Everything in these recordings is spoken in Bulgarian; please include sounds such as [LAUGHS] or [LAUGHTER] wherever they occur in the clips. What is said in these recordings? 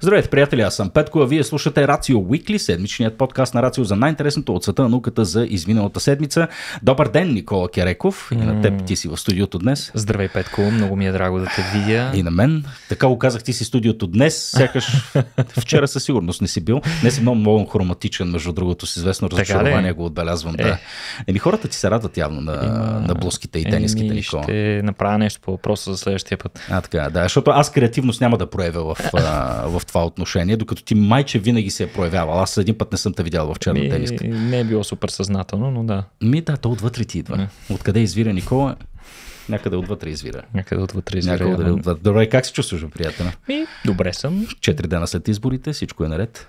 Здравейте, приятели, аз съм Петко, а вие слушате Рацио Уикли, седмичният подкаст на Рацио за най-интересното от света на науката за изминалата седмица. Добър ден, Никола Кереков. И на теб ти си в студиото днес. Здравей, Петко, много ми е драго да те видя. И на мен. Така го казах, ти си в студиото днес, сякаш [LAUGHS] вчера със сигурност не си бил. Не си е много, много хроматичен, между другото, с известно разочарование го отбелязвам. Е. Да. Еми, хората ти се радват явно на, Има... на блузките и тениските, Никола. Ще направя нещо по въпроса за следващия път. А, така, да, защото аз креативност няма да проявя в, в това отношение, докато ти майче винаги се е проявявал. Аз един път не съм те видял в черна тениска. Не е било супер съзнателно, но да. Ми да, то отвътре ти идва. Откъде извира Никола? Някъде отвътре извира. Някъде отвътре извира. Някъде отвътре. Добре, как се чувстваш, приятел? Ми, добре съм. Четири дена след изборите, всичко е наред.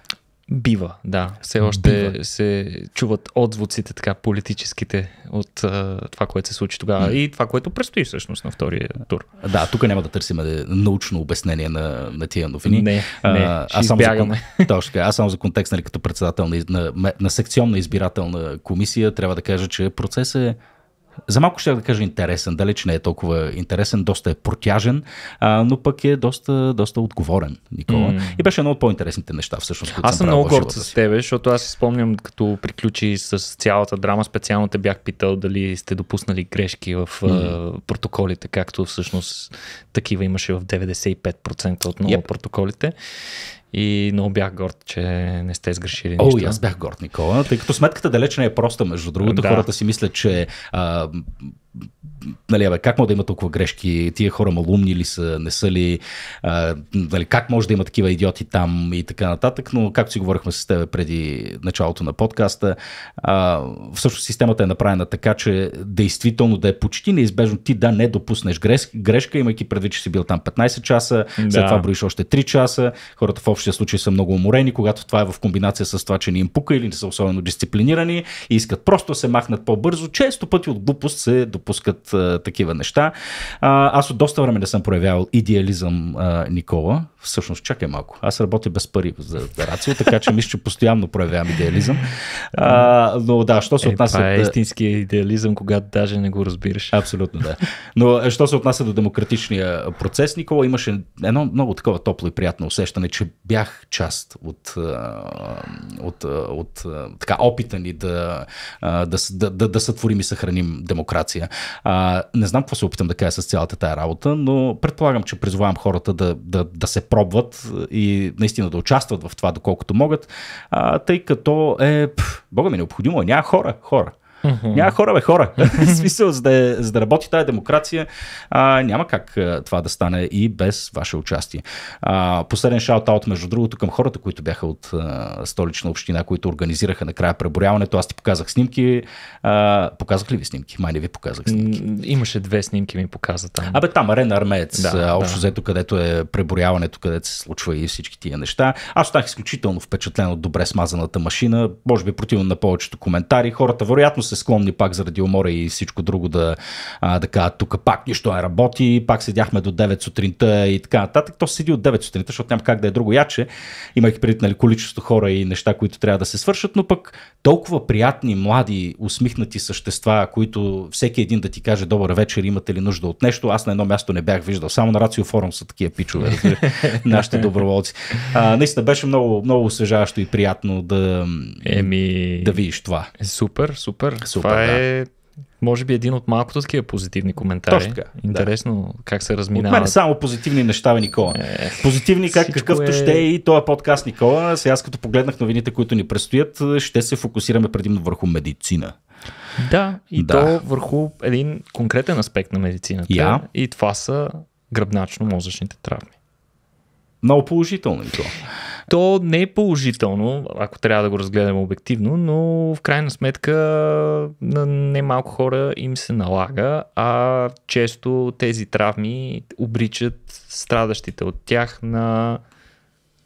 Бива, да. Все още Бива. се чуват отзвуците, така, политическите от а, това, което се случи тогава и това, което предстои всъщност на втория тур. Да, тук няма да търсим е, научно обяснение на, на тия новини. Не, не, а, аз само избягаме. За, [LAUGHS] точно, аз само за контекст, нали, като председател на, на, на секционна избирателна комисия, трябва да кажа, че процесът е за малко ще да кажа интересен, далеч не е толкова интересен, доста е протяжен, а, но пък е доста, доста отговорен, Никола. Mm. И беше едно от по-интересните неща, всъщност. Аз съм много горд с тебе, защото аз си спомням, като приключи с цялата драма, специално те бях питал дали сте допуснали грешки в mm. протоколите, както всъщност такива имаше в 95% от много yep. протоколите. И много бях горд, че не сте сгрешили нищо. О, и аз бях горд, Никола, тъй като сметката далеч не е проста, между другото. Да. Хората си мислят, че а, нали, абе, как може да има толкова грешки, тия хора малумни ли са, не са ли, а, нали, как може да има такива идиоти там и така нататък, но както си говорихме с теб преди началото на подкаста, а, всъщност системата е направена така, че действително да е почти неизбежно ти да не допуснеш грешка, имайки предвид, че си бил там 15 часа, да. след това броиш още 3 часа, хората в общия случай са много уморени, когато това е в комбинация с това, че не им пука или не са особено дисциплинирани и искат просто да се махнат по-бързо, често пъти от глупост се допускат а, такива неща. А, аз от доста време не съм проявявал идеализъм, а, Никола. Всъщност, чакай малко. Аз работя без пари за, рацио, така че мисля, че постоянно проявявам идеализъм. А, но да, що се е, отнася. Това е истинския идеализъм, когато даже не го разбираш. Абсолютно, да. Но е, що се отнася до демократичния процес, Никола, имаше едно много такова топло и приятно усещане, че бях част от, от, от, от така, опита ни да, да, да, да, да сътворим и съхраним демокрация. А, не знам какво се опитам да кажа с цялата тая работа, но предполагам, че призовавам хората да, да, да се пробват и наистина да участват в това, доколкото могат, а, тъй като е, пъл, бога ми, необходимо е, няма хора, хора. Mm-hmm. Няма хора, бе, хора. Mm-hmm. [LAUGHS] В смисъл, за да, е, за да работи тази демокрация, а, няма как а, това да стане и без ваше участие. А, последен шаут-аут, между другото, към хората, които бяха от а, столична община, които организираха накрая преборяването. Аз ти показах снимки. А, показах ли ви снимки? Май не ви показах снимки. Имаше две снимки ми показа там. Абе, там арена Армеец, да, общо да. взето, където е преборяването, където се случва и всички тия неща. Аз станах изключително впечатлен от добре смазаната машина, може би е противно на повечето коментари. Хората вероятно са склонни пак заради умора и всичко друго да, а, да кажат, тук пак нищо не работи, пак седяхме до 9 сутринта и така нататък. То седи от 9 сутринта, защото няма как да е друго яче, имайки предвид нали, количество хора и неща, които трябва да се свършат, но пък толкова приятни, млади, усмихнати същества, които всеки един да ти каже добър вечер, имате ли нужда от нещо. Аз на едно място не бях виждал, само на Рацио Форум са такива пичове, [LAUGHS] нашите доброволци. А, наистина беше много, много освежаващо и приятно да, Еми... да видиш това. Супер, супер. Супер, Това е, да. може би, един от малкото такива позитивни коментари. Точно така. Интересно да. как се разминава. От мен само позитивни неща, бе, Никола. Е, позитивни, как какъвто е... ще е и този подкаст, Никола. Сега, аз като погледнах новините, които ни предстоят, ще се фокусираме предимно върху медицина. Да, и да. то върху един конкретен аспект на медицината. Yeah. И това са гръбначно-мозъчните травми. Много положително и то. То не е положително, ако трябва да го разгледаме обективно, но в крайна сметка на немалко хора им се налага, а често тези травми обричат страдащите от тях на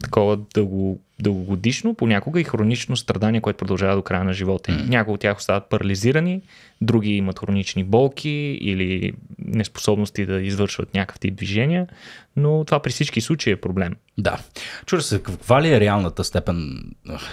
такова дълго, дългогодишно, понякога и хронично страдание, което продължава до края на живота Mm. Някои от тях остават парализирани, други имат хронични болки или неспособности да извършват някакъв тип движения, но това при всички случаи е проблем. Да. Чура се, каква ли е реалната степен,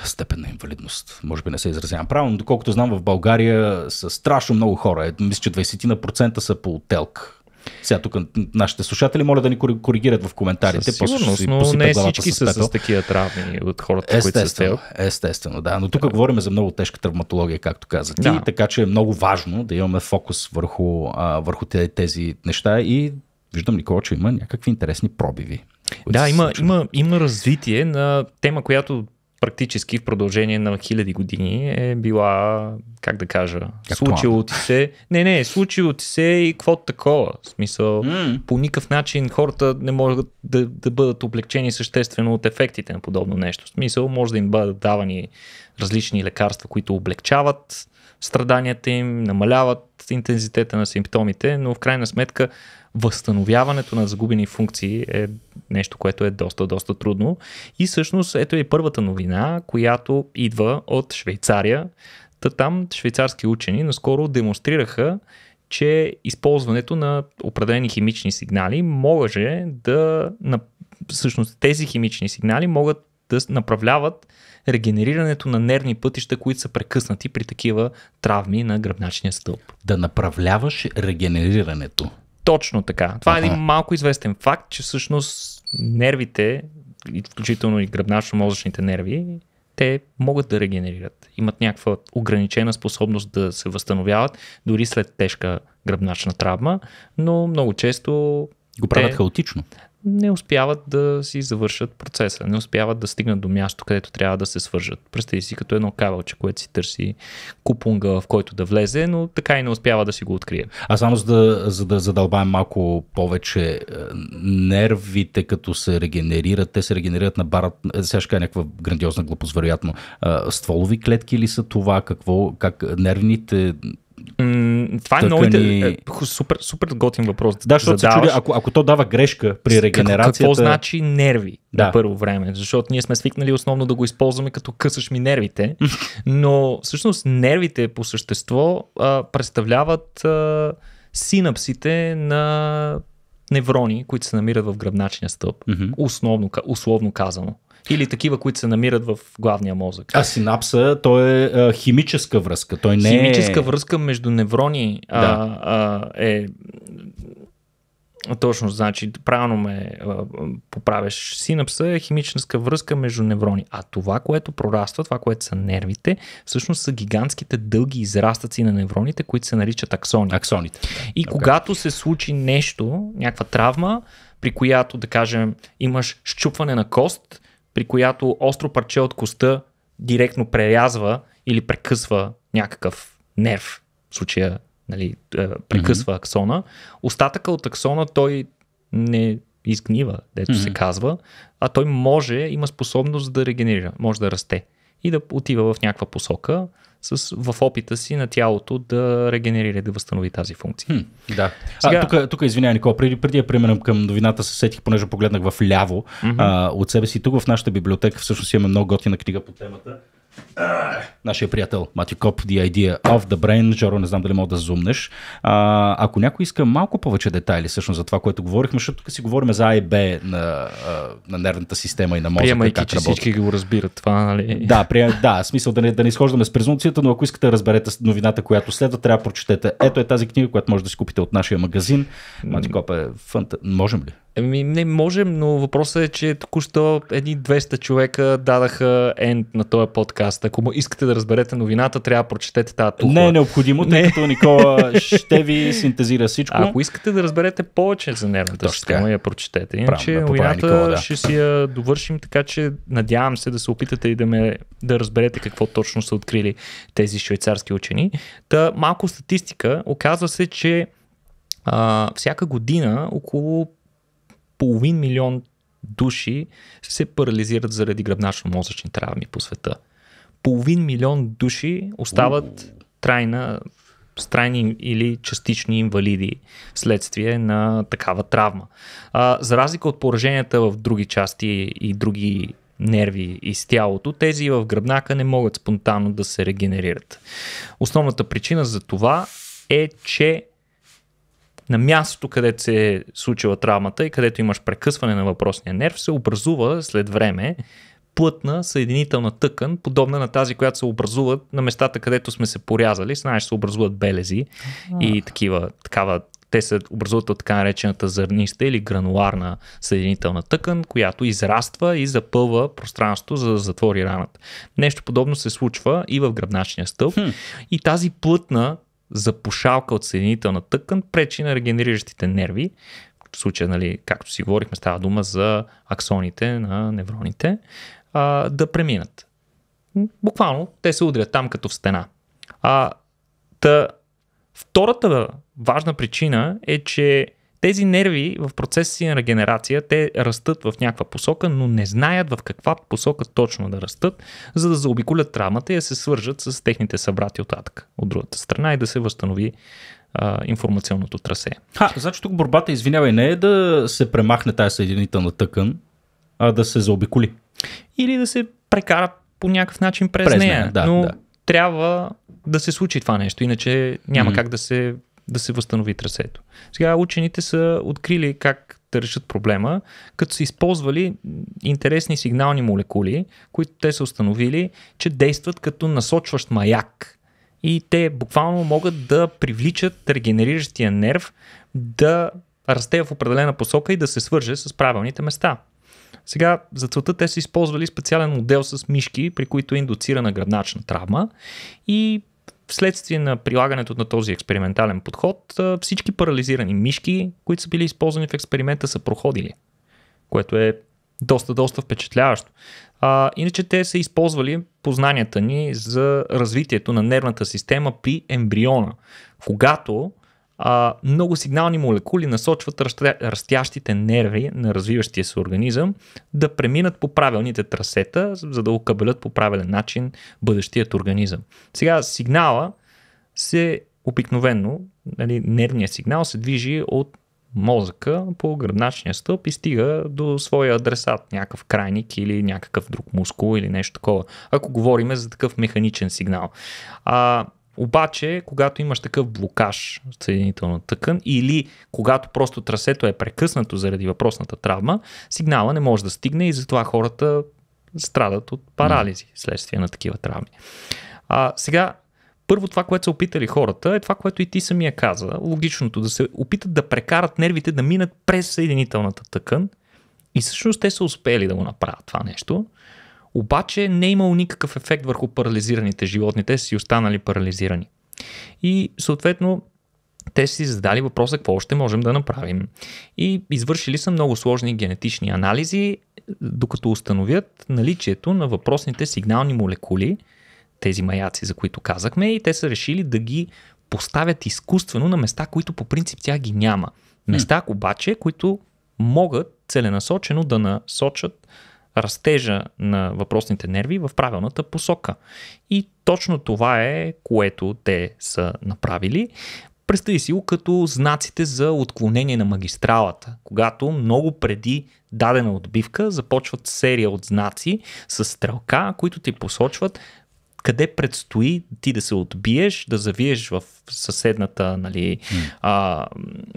степен на инвалидност? Може би не се изразявам правилно, доколкото знам в България са страшно много хора. Е, мисля, че 20% са по телк сега тук нашите слушатели моля да ни коригират в коментарите. Със сигурност, но не всички са с, такива травми от хората, естествено, които са стел. Естествено, да. Но тук да. говорим за много тежка травматология, както каза ти, да. така че е много важно да имаме фокус върху, а, върху тези неща и виждам, Никола, че има някакви интересни пробиви. Да, има, има, има развитие на тема, която практически в продължение на хиляди години е била, как да кажа, как случило това? ти се. Не, не, случило ти се и какво такова. В смисъл, mm. по никакъв начин хората не могат да, да бъдат облегчени съществено от ефектите на подобно нещо. В смисъл, може да им бъдат давани различни лекарства, които облегчават страданията им, намаляват интензитета на симптомите, но в крайна сметка възстановяването на загубени функции е нещо, което е доста, доста трудно. И всъщност ето е първата новина, която идва от Швейцария. Та там швейцарски учени наскоро демонстрираха, че използването на определени химични сигнали може да. Всъщност тези химични сигнали могат да направляват регенерирането на нервни пътища, които са прекъснати при такива травми на гръбначния стълб. Да направляваш регенерирането. Точно така. Това ага. е един малко известен факт, че всъщност нервите, включително и гръбначно-мозъчните нерви, те могат да регенерират. Имат някаква ограничена способност да се възстановяват, дори след тежка гръбначна травма, но много често. Го правят те... хаотично не успяват да си завършат процеса, не успяват да стигнат до място, където трябва да се свържат. Представи си като едно кабелче, което си търси купунга, в който да влезе, но така и не успява да си го открие. А само за да, за да задълбаем малко повече, е, нервите като се регенерират, те се регенерират на барат, е, сега ще кажа някаква грандиозна глупост, вероятно, стволови клетки ли са това, какво, как нервните това е много ни... Е, супер, супер готин въпрос. Да, защото задаваш. се чуди, ако, ако то дава грешка при регенерацията. Какво, какво значи нерви да. на първо време? Защото ние сме свикнали основно да го използваме като късаш ми нервите, [LAUGHS] но всъщност нервите по същество а, представляват а, синапсите на неврони, които се намират в гръбначния стълб, mm-hmm. основно, условно казано. Или такива, които се намират в главния мозък. А синапса, то е а, химическа връзка. Той не е- химическа е... връзка между неврони да. а, а, е точно, значи, правилно ме а, поправяш. Синапса е химическа връзка между неврони. А това, което прораства, това, което са нервите, всъщност са гигантските дълги израстъци на невроните, които се наричат аксони. Аксоните. И okay. когато се случи нещо, някаква травма, при която, да кажем, имаш щупване на кост, при която остро парче от коста директно прерязва или прекъсва някакъв нерв, в случая нали, е, прекъсва mm-hmm. аксона. Остатъка от аксона той не изгнива, дето mm-hmm. се казва, а той може, има способност да регенерира, може да расте и да отива в някаква посока с, в опита си на тялото да регенерира и да възстанови тази функция. Хм, да. Сега... А, тук, тук извинявай, Никола, преди, преди я преминам към новината, се сетих, понеже погледнах в ляво mm-hmm. а, от себе си. Тук в нашата библиотека всъщност имаме много готина книга по темата нашия приятел Мати Коп, The Idea of the Brain. Жоро, не знам дали мога да зумнеш. А, ако някой иска малко повече детайли всъщност за това, което говорихме, защото тук си говорим за А и Б на, на нервната система и на мозъка. Приемайки, как че работи. всички го разбират това, нали? Да, при, да смисъл да не, да не изхождаме с презумцията, но ако искате да разберете новината, която следва, трябва да прочетете. Ето е тази книга, която може да си купите от нашия магазин. Мати Коп е фанта... Можем ли? Еми, не можем, но въпросът е, че току-що едни 200 човека дадаха енд на този подкаст. Ако искате да разберете новината, трябва да прочетете тази тухла. Не е необходимо, тъй като Никола ще ви синтезира всичко. А, ако искате да разберете повече за нервната Точно система, я прочетете. Иначе Правда, новината Никола, да. ще си я довършим, така че надявам се да се опитате и да, ме, да разберете какво точно са открили тези швейцарски учени. Та малко статистика. Оказва се, че а, всяка година около половин милион души се парализират заради гръбначно-мозъчни травми по света. Половин милион души остават трайна, трайни или частични инвалиди следствие на такава травма. А, за разлика от пораженията в други части и други нерви из тялото, тези в гръбнака не могат спонтанно да се регенерират. Основната причина за това е, че на мястото, където се е случила травмата и където имаш прекъсване на въпросния нерв, се образува след време плътна съединителна тъкан, подобна на тази, която се образуват на местата, където сме се порязали. Знаеш, се образуват белези а. и такива, такава те се образуват от така наречената зърниста или грануларна съединителна тъкан, която израства и запълва пространството, за да затвори раната. Нещо подобно се случва и в гръбначния стълб. Хм. И тази плътна запушалка от съединителна тъкан пречи на регенериращите нерви. В случая, нали, както си говорихме, става дума за аксоните на невроните, а, да преминат. Буквално те се удрят там като в стена. А, та, втората важна причина е, че тези нерви в процеса си на регенерация, те растат в някаква посока, но не знаят в каква посока точно да растат, за да заобиколят травмата и да се свържат с техните събрати оттатък от другата страна и да се възстанови а, информационното трасе. Ха, значи тук борбата, извинявай, не е да се премахне тази съединителна тъкан, а да се заобиколи. Или да се прекара по някакъв начин през, през нея. Да, но да. трябва да се случи това нещо, иначе няма mm-hmm. как да се да се възстанови трасето. Сега учените са открили как да решат проблема, като са използвали интересни сигнални молекули, които те са установили, че действат като насочващ маяк. И те буквално могат да привличат регенериращия нерв да расте в определена посока и да се свърже с правилните места. Сега, за целта те са използвали специален модел с мишки, при които е индуцирана гръбначна травма и вследствие на прилагането на този експериментален подход, всички парализирани мишки, които са били използвани в експеримента, са проходили, което е доста, доста впечатляващо. А, иначе те са използвали познанията ни за развитието на нервната система при ембриона, когато а, много сигнални молекули насочват растящите нерви на развиващия се организъм да преминат по правилните трасета, за да окабелят по правилен начин бъдещият организъм. Сега сигнала се обикновенно, нали, нервният сигнал се движи от мозъка по гръбначния стълб и стига до своя адресат, някакъв крайник или някакъв друг мускул или нещо такова. Ако говорим за такъв механичен сигнал. А, обаче, когато имаш такъв блокаж в съединителна тъкан или когато просто трасето е прекъснато заради въпросната травма, сигнала не може да стигне и затова хората страдат от парализи следствие на такива травми. А, сега, първо това, което са опитали хората, е това, което и ти самия каза. Логичното да се опитат да прекарат нервите да минат през съединителната тъкан. И всъщност те са успели да го направят това нещо. Обаче не е имало никакъв ефект върху парализираните животни. Те са си останали парализирани. И съответно те си задали въпроса какво още можем да направим. И извършили са много сложни генетични анализи, докато установят наличието на въпросните сигнални молекули, тези маяци, за които казахме, и те са решили да ги поставят изкуствено на места, които по принцип тя ги няма. Места обаче, които могат целенасочено да насочат растежа на въпросните нерви в правилната посока. И точно това е, което те са направили. Представи си го като знаците за отклонение на магистралата, когато много преди дадена отбивка започват серия от знаци с стрелка, които ти посочват къде предстои ти да се отбиеш, да завиеш в съседната, нали, mm. а,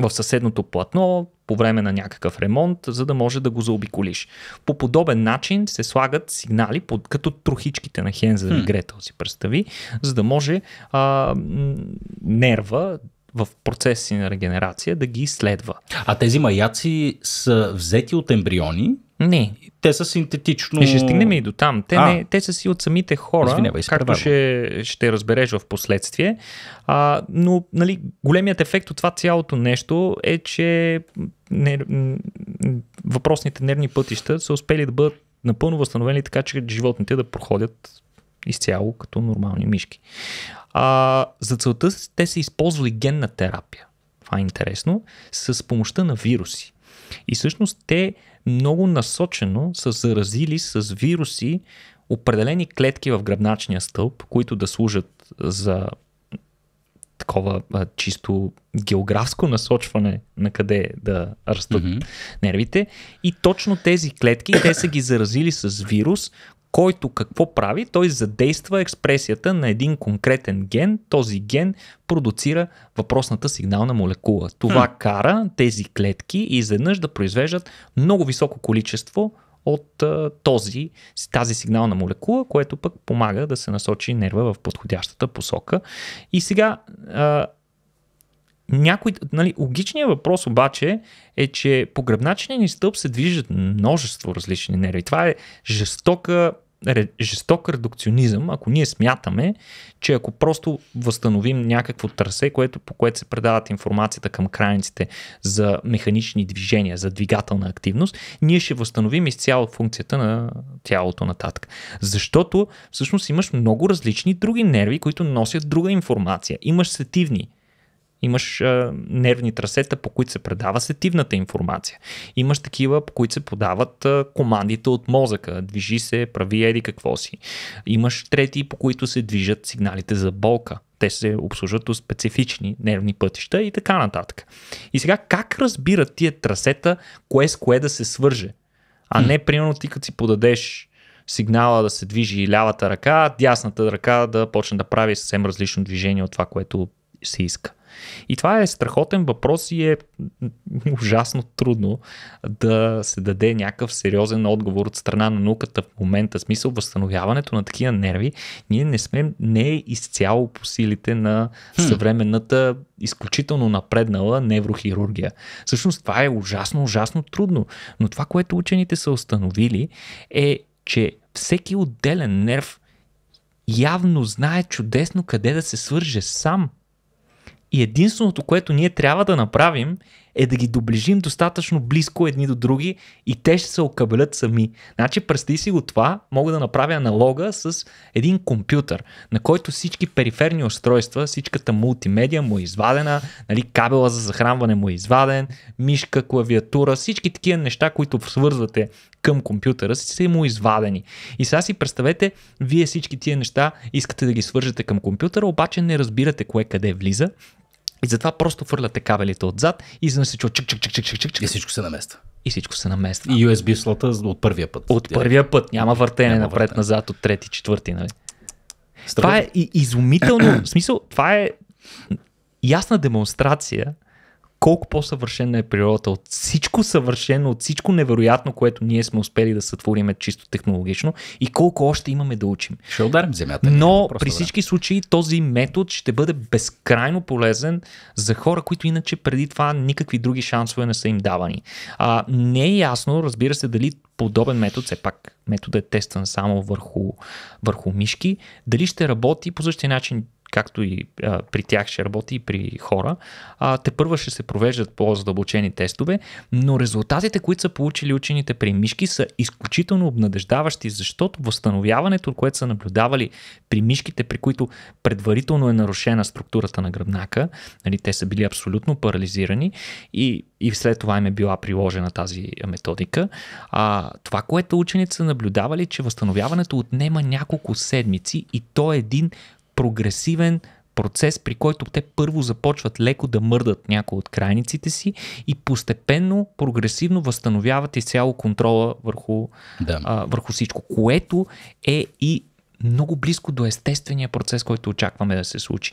в съседното платно, по време на някакъв ремонт, за да може да го заобиколиш. По подобен начин се слагат сигнали, под, като трохичките на Хензел и Гретел си представи, за да може а, нерва в процеси на регенерация да ги изследва. А тези маяци са взети от ембриони не. Те са синтетично. И ще стигнем и до там. Те, не, те са си от самите хора, Извинявай, както ще, ще разбереш в последствие. А, но нали, големият ефект от това цялото нещо е, че не, въпросните нервни пътища са успели да бъдат напълно възстановени така, че животните да проходят изцяло като нормални мишки. А, за целта те са използвали генна терапия. Това е интересно. С помощта на вируси. И всъщност те много насочено са заразили с вируси определени клетки в гръбначния стълб, които да служат за такова а, чисто географско насочване на къде да растат mm-hmm. нервите. И точно тези клетки, те са ги заразили с вирус, който какво прави? Той задейства експресията на един конкретен ген. Този ген продуцира въпросната сигнална молекула. Това хм. кара тези клетки изведнъж да произвеждат много високо количество от този, тази сигнална молекула, което пък помага да се насочи нерва в подходящата посока. И сега а, някой, нали, логичният въпрос обаче е, че по гръбначния ни стълб се движат множество различни нерви. Това е жестока жесток редукционизъм, ако ние смятаме, че ако просто възстановим някакво трасе, което, по което се предават информацията към крайниците за механични движения, за двигателна активност, ние ще възстановим изцяло функцията на тялото нататък. Защото всъщност имаш много различни други нерви, които носят друга информация. Имаш сетивни Имаш а, нервни трасета, по които се предава сетивната информация. Имаш такива, по които се подават а, командите от мозъка. Движи се, прави еди какво си. Имаш трети, по които се движат сигналите за болка те се обслужват от специфични нервни пътища и така нататък. И сега как разбират тия трасета, кое с кое да се свърже? А не, примерно, ти като си подадеш сигнала да се движи лявата ръка, дясната ръка да почне да прави съвсем различно движение от това, което се иска. И това е страхотен въпрос и е ужасно трудно да се даде някакъв сериозен отговор от страна на науката в момента. Смисъл, възстановяването на такива нерви ние не сме, не е изцяло по силите на съвременната изключително напреднала неврохирургия. Всъщност това е ужасно, ужасно трудно. Но това, което учените са установили е, че всеки отделен нерв явно знае чудесно къде да се свърже сам и единственото, което ние трябва да направим, е да ги доближим достатъчно близко едни до други и те ще се окабелят сами. Значи, представи си го това, мога да направя аналога с един компютър, на който всички периферни устройства, всичката мултимедия му е извадена, нали, кабела за захранване му е изваден, мишка, клавиатура, всички такива неща, които свързвате към компютъра, си, са му извадени. И сега си представете, вие всички тия неща искате да ги свържете към компютъра, обаче не разбирате кое къде влиза, и затова просто фърляте кабелите отзад и за се чува чик, чик, чик, чик, чик, чик. И всичко се намества. И всичко се намества. И USB слота от първия път. От първия път. Няма въртене напред-назад от трети, четвърти. Нали? Страхот. Това е изумително. в смисъл, това е ясна демонстрация колко по-съвършена е природата от всичко съвършено, от всичко невероятно, което ние сме успели да сътвориме чисто технологично и колко още имаме да учим. Ще ударим земята. Но при всички да. случаи този метод ще бъде безкрайно полезен за хора, които иначе преди това никакви други шансове не са им давани. А, не е ясно, разбира се, дали подобен метод, все пак методът е тестван само върху, върху мишки, дали ще работи по същия начин както и а, при тях ще работи и при хора, а, те първа ще се провеждат по-задълбочени тестове, но резултатите, които са получили учените при мишки са изключително обнадеждаващи, защото възстановяването, което са наблюдавали при мишките, при които предварително е нарушена структурата на гръбнака, нали, те са били абсолютно парализирани и, и след това им е била приложена тази методика, а, това, което учените са наблюдавали, че възстановяването отнема няколко седмици и то е един прогресивен процес, при който те първо започват леко да мърдат някои от крайниците си и постепенно, прогресивно възстановяват изцяло контрола върху, да. а, върху всичко, което е и много близко до естествения процес, който очакваме да се случи.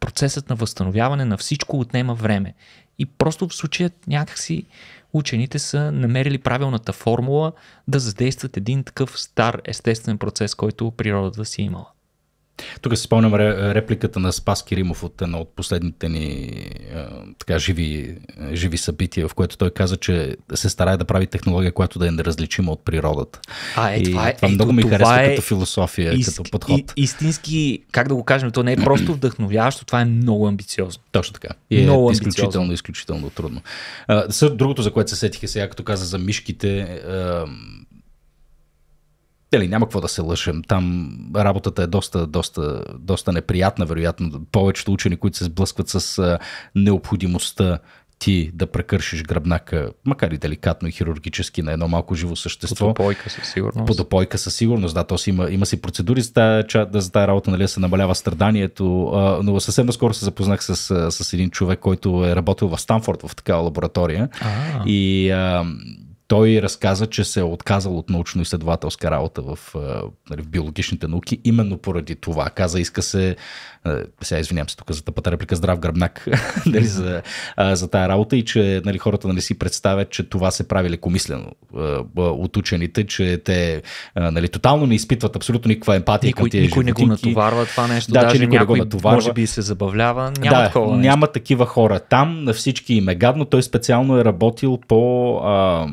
Процесът на възстановяване на всичко отнема време. И просто в случая някакси учените са намерили правилната формула да задействат един такъв стар естествен процес, който природата си е имала. Тук се спомням репликата на Спаски Римов от едно от последните ни така, живи, живи събития, в което той каза, че се старае да прави технология, която да е неразличима от природата. А, е, и това, е, това е, много ми това харесва е, като философия, ист, като подход. И, истински, как да го кажем, то не е просто [CLEARS THROAT] вдъхновяващо, това е много амбициозно. Точно така. И е много изключително, амбициозно. изключително трудно. А, другото, за което се сетиха е сега, като каза за мишките, а, дали, няма какво да се лъжем. Там работата е доста, доста, доста неприятна, вероятно. Повечето учени, които се сблъскват с необходимостта ти да прекършиш гръбнака, макар и деликатно и хирургически на едно малко живо същество. Подопойка със сигурност. Подопойка със сигурност, да, то си има, има си процедури за тази, за тази работа, нали, се намалява страданието, но съвсем наскоро се запознах с, с един човек, който е работил в Станфорд в такава лаборатория а и а, той разказа, че се е отказал от научно-изследователска работа в, нали, в биологичните науки, именно поради това. Каза, иска се, сега извинявам се тук за тъпата реплика, здрав гръбнак [LAUGHS] нали, за, за тая работа и че нали, хората нали, си представят, че това се прави лекомислено от учените, че те нали, тотално не изпитват абсолютно никаква емпатия никой, към тия Никой животинки. не го натоварва това нещо, да, даже че никой някой не го натоварва. може би се забавлява, няма да, такова няма такива хора там, на всички им е гадно, той специално е работил по... А,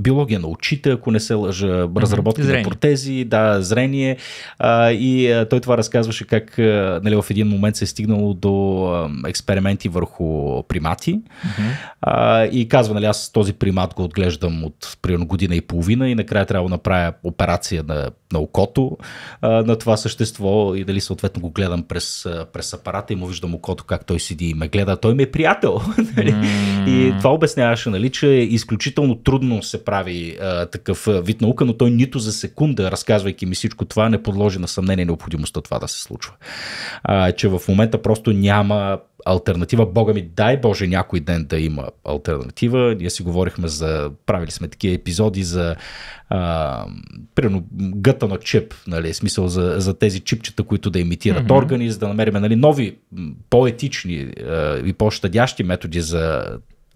биология на очите, ако не се лъжа, разработки зрение. на протези, да, зрение. А, и а, той това разказваше как а, нали, в един момент се е стигнало до а, експерименти върху примати. Mm-hmm. А, и казва, нали, аз този примат го отглеждам от примерно година и половина и накрая трябва да направя операция на на окото а, на това същество и дали съответно го гледам през, през апарата и му виждам окото как той седи и ме гледа. Той ми е приятел. Mm. [LAUGHS] И това обясняваше, нали, че изключително трудно се прави а, такъв вид наука, но той нито за секунда, разказвайки ми всичко това, не подложи на съмнение необходимостта това да се случва. А, че в момента просто няма альтернатива. Бога ми, дай Боже някой ден да има альтернатива. Ние си говорихме за, правили сме такива епизоди за а, примерно гъта на чип, нали, смисъл за, за тези чипчета, които да имитират mm-hmm. органи, за да намерим нали, нови, по-етични а, и по-щадящи методи за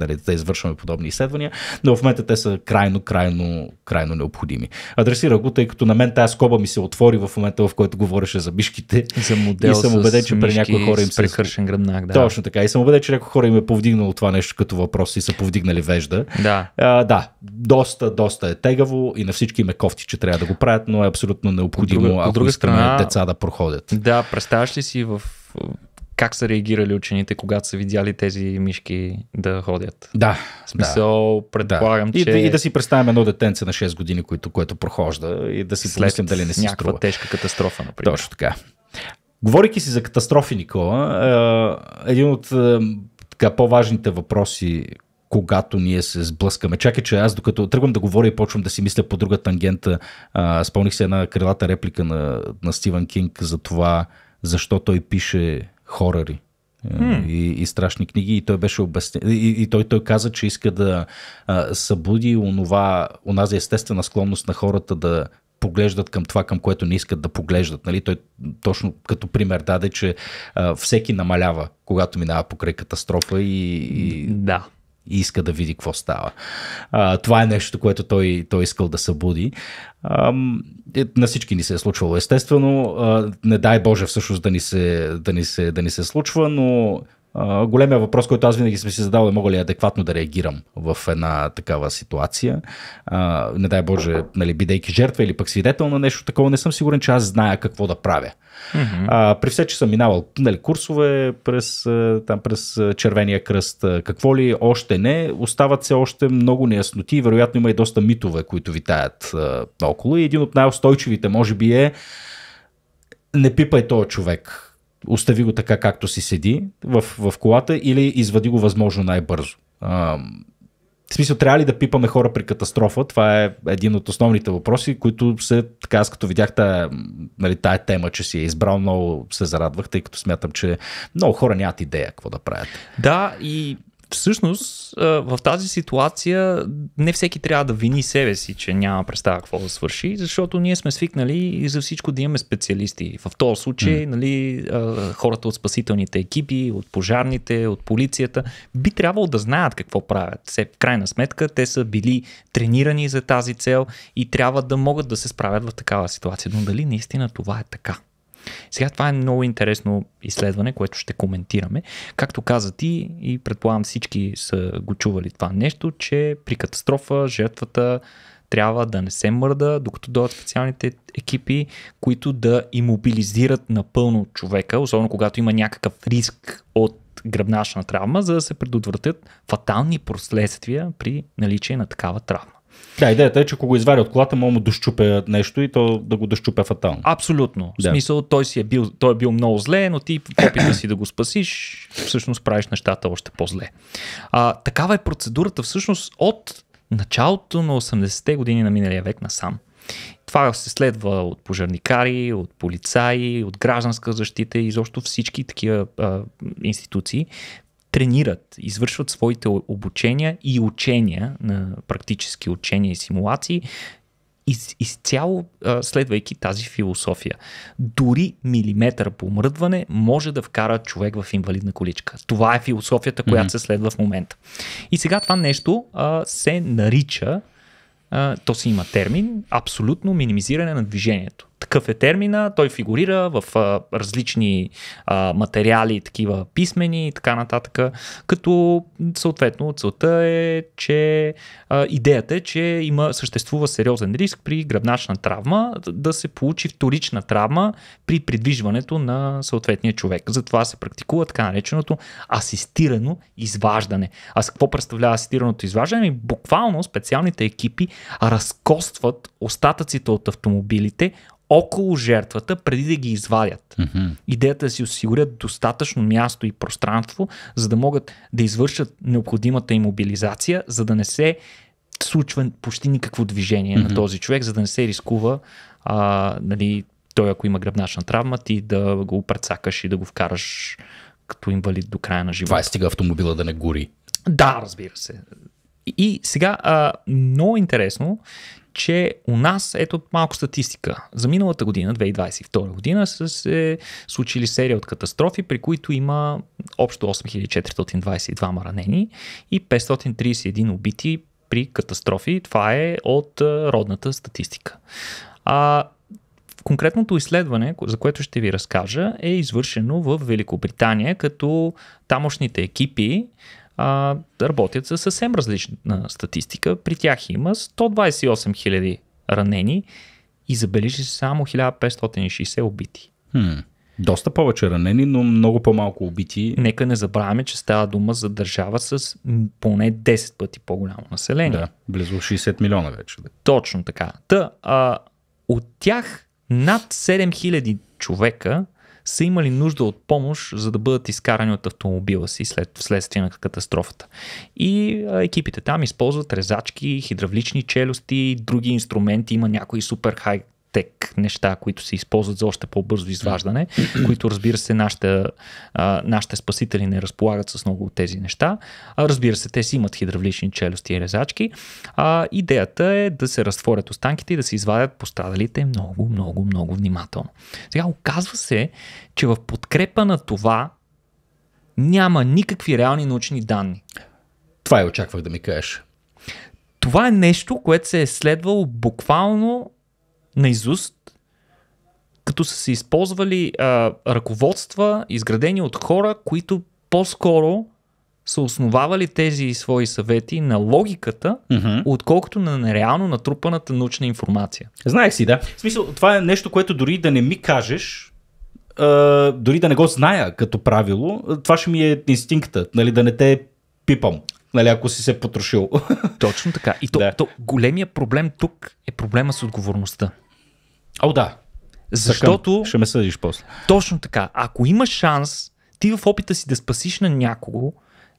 нали, да извършваме подобни изследвания, но в момента те са крайно, крайно, крайно необходими. Адресира го, тъй като на мен тази скоба ми се отвори в момента, в който говореше за мишките. [LAUGHS] За модел и съм убеден, че при някои хора им се. гръбнак, да. Точно така. И съм убеден, че някои хора им е повдигнало това нещо като въпрос и са повдигнали вежда. Да. А, да, доста, доста е тегаво и на всички им е кофти, че трябва да го правят, но е абсолютно необходимо, от друга, ако от друга искаме страна, деца да проходят. Да, представяш ли си в как са реагирали учените, когато са видяли тези мишки да ходят. Да. В смисъл, да, предполагам, да. че... И, да, и да си представим едно детенце на 6 години, което, което прохожда и да си След помислим дали не си някаква струва. тежка катастрофа, например. Точно така. Говорейки си за катастрофи, Никола, е, един от е, така, по-важните въпроси, когато ние се сблъскаме. Чакай, че аз докато тръгвам да говоря и почвам да си мисля по друга тангента, а, спомних се една крилата реплика на, на Стивен Кинг за това, защо той пише хорари. Hmm. Е, и, и страшни книги. И той беше обясня... и, и той, той каза, че иска да а, събуди онова, онази естествена склонност на хората да поглеждат към това, към което не искат да поглеждат. Нали? Той точно като пример даде, че а, всеки намалява, когато минава покрай катастрофа и, и... Да и иска да види какво става. А, това е нещо, което той, той искал да събуди. А, е, на всички ни се е случвало, естествено. А, не дай Боже всъщност да ни се, да ни се, да ни се случва, но големия въпрос, който аз винаги съм си задавал е мога ли адекватно да реагирам в една такава ситуация. А, не дай Боже, нали, бидейки жертва или пък свидетел на нещо такова, не съм сигурен, че аз зная какво да правя. Mm-hmm. А, при все, че съм минавал нали, курсове през, там, през Червения кръст, какво ли още не, остават се още много неясноти и вероятно има и доста митове, които витаят а, около. И един от най-устойчивите, може би, е не пипай този човек остави го така както си седи в, в колата или извади го възможно най-бързо. А, в смисъл, трябва ли да пипаме хора при катастрофа? Това е един от основните въпроси, които се, така аз като видях тая, нали, тая тема, че си е избрал, много се зарадвах, тъй като смятам, че много хора нямат идея какво да правят. Да, и всъщност в тази ситуация не всеки трябва да вини себе си, че няма представа какво да свърши, защото ние сме свикнали и за всичко да имаме специалисти. В този случай, mm. нали, хората от спасителните екипи, от пожарните, от полицията, би трябвало да знаят какво правят. Все, в крайна сметка, те са били тренирани за тази цел и трябва да могат да се справят в такава ситуация. Но дали наистина това е така? Сега това е много интересно изследване, което ще коментираме. Както каза ти, и предполагам всички са го чували това нещо, че при катастрофа жертвата трябва да не се мърда, докато дойдат специалните екипи, които да имобилизират напълно човека, особено когато има някакъв риск от гръбначна травма, за да се предотвратят фатални последствия при наличие на такава травма. Да, идеята е, че ако го изваря от колата, мога му дощупе нещо и то да го дощупе фатално. Абсолютно. Да. В смисъл, той, си е бил, той е бил много зле, но ти опита си да го спасиш, всъщност правиш нещата още по-зле. А, такава е процедурата всъщност от началото на 80-те години на миналия век насам. Това се следва от пожарникари, от полицаи, от гражданска защита и изобщо всички такива а, институции, тренират, извършват своите обучения и учения на практически учения и симулации, из, изцяло а, следвайки тази философия. Дори милиметър помръдване може да вкара човек в инвалидна количка. Това е философията, която mm-hmm. се следва в момента. И сега това нещо а, се нарича, а, то си има термин, абсолютно минимизиране на движението такъв е термина, той фигурира в а, различни а, материали, такива писмени и така нататък, като съответно целта е, че а, идеята е, че има, съществува сериозен риск при гръбначна травма да се получи вторична травма при придвижването на съответния човек. Затова се практикува така нареченото асистирано изваждане. А с какво представлява асистираното изваждане? Буквално специалните екипи разкостват остатъците от автомобилите около жертвата, преди да ги извадят. Mm-hmm. Идеята е да си осигурят достатъчно място и пространство, за да могат да извършат необходимата им мобилизация, за да не се случва почти никакво движение mm-hmm. на този човек, за да не се рискува а, нали, той ако има гръбначна травма, ти да го прецакаш и да го вкараш като инвалид до края на живота. Това е стига автомобила да не гори. Да, разбира се. И сега, а, много интересно, че у нас, ето малко статистика, за миналата година, 2022 година, са се случили серия от катастрофи, при които има общо 8422 ранени и 531 убити при катастрофи. Това е от родната статистика. А, конкретното изследване, за което ще ви разкажа, е извършено в Великобритания, като тамошните екипи а, работят с съвсем различна статистика. При тях има 128 000 ранени и забележи само 1560 убити. Хм. Доста повече ранени, но много по-малко убити. Нека не забравяме, че става дума за държава с поне 10 пъти по-голямо население. Да, близо 60 милиона вече. Да. Точно така. Та, а, от тях над 7000 човека са имали нужда от помощ, за да бъдат изкарани от автомобила си след, вследствие на катастрофата. И а, екипите там използват резачки, хидравлични челюсти, други инструменти, има някои супер хай стек неща, които се използват за още по-бързо изваждане, които разбира се нашите, нашите спасители не разполагат с много от тези неща. разбира се, те си имат хидравлични челюсти и резачки. идеята е да се разтворят останките и да се извадят пострадалите много, много, много внимателно. Сега оказва се, че в подкрепа на това няма никакви реални научни данни. Това и очаквах да ми кажеш. Това е нещо, което се е следвало буквално на изуст, като са се използвали а, ръководства, изградени от хора, които по-скоро са основавали тези свои съвети на логиката, mm-hmm. отколкото на нереално натрупаната научна информация. Знаех си, да. В смисъл, това е нещо, което дори да не ми кажеш, а, дори да не го зная като правило, това ще ми е инстинкта, нали, да не те пипам, нали, ако си се потрошил. Точно така. И то, да. то големия проблем тук е проблема с отговорността. О, да. Защото. Съкъм. Ще ме съдиш после. Точно така. Ако имаш шанс, ти в опита си да спасиш на някого,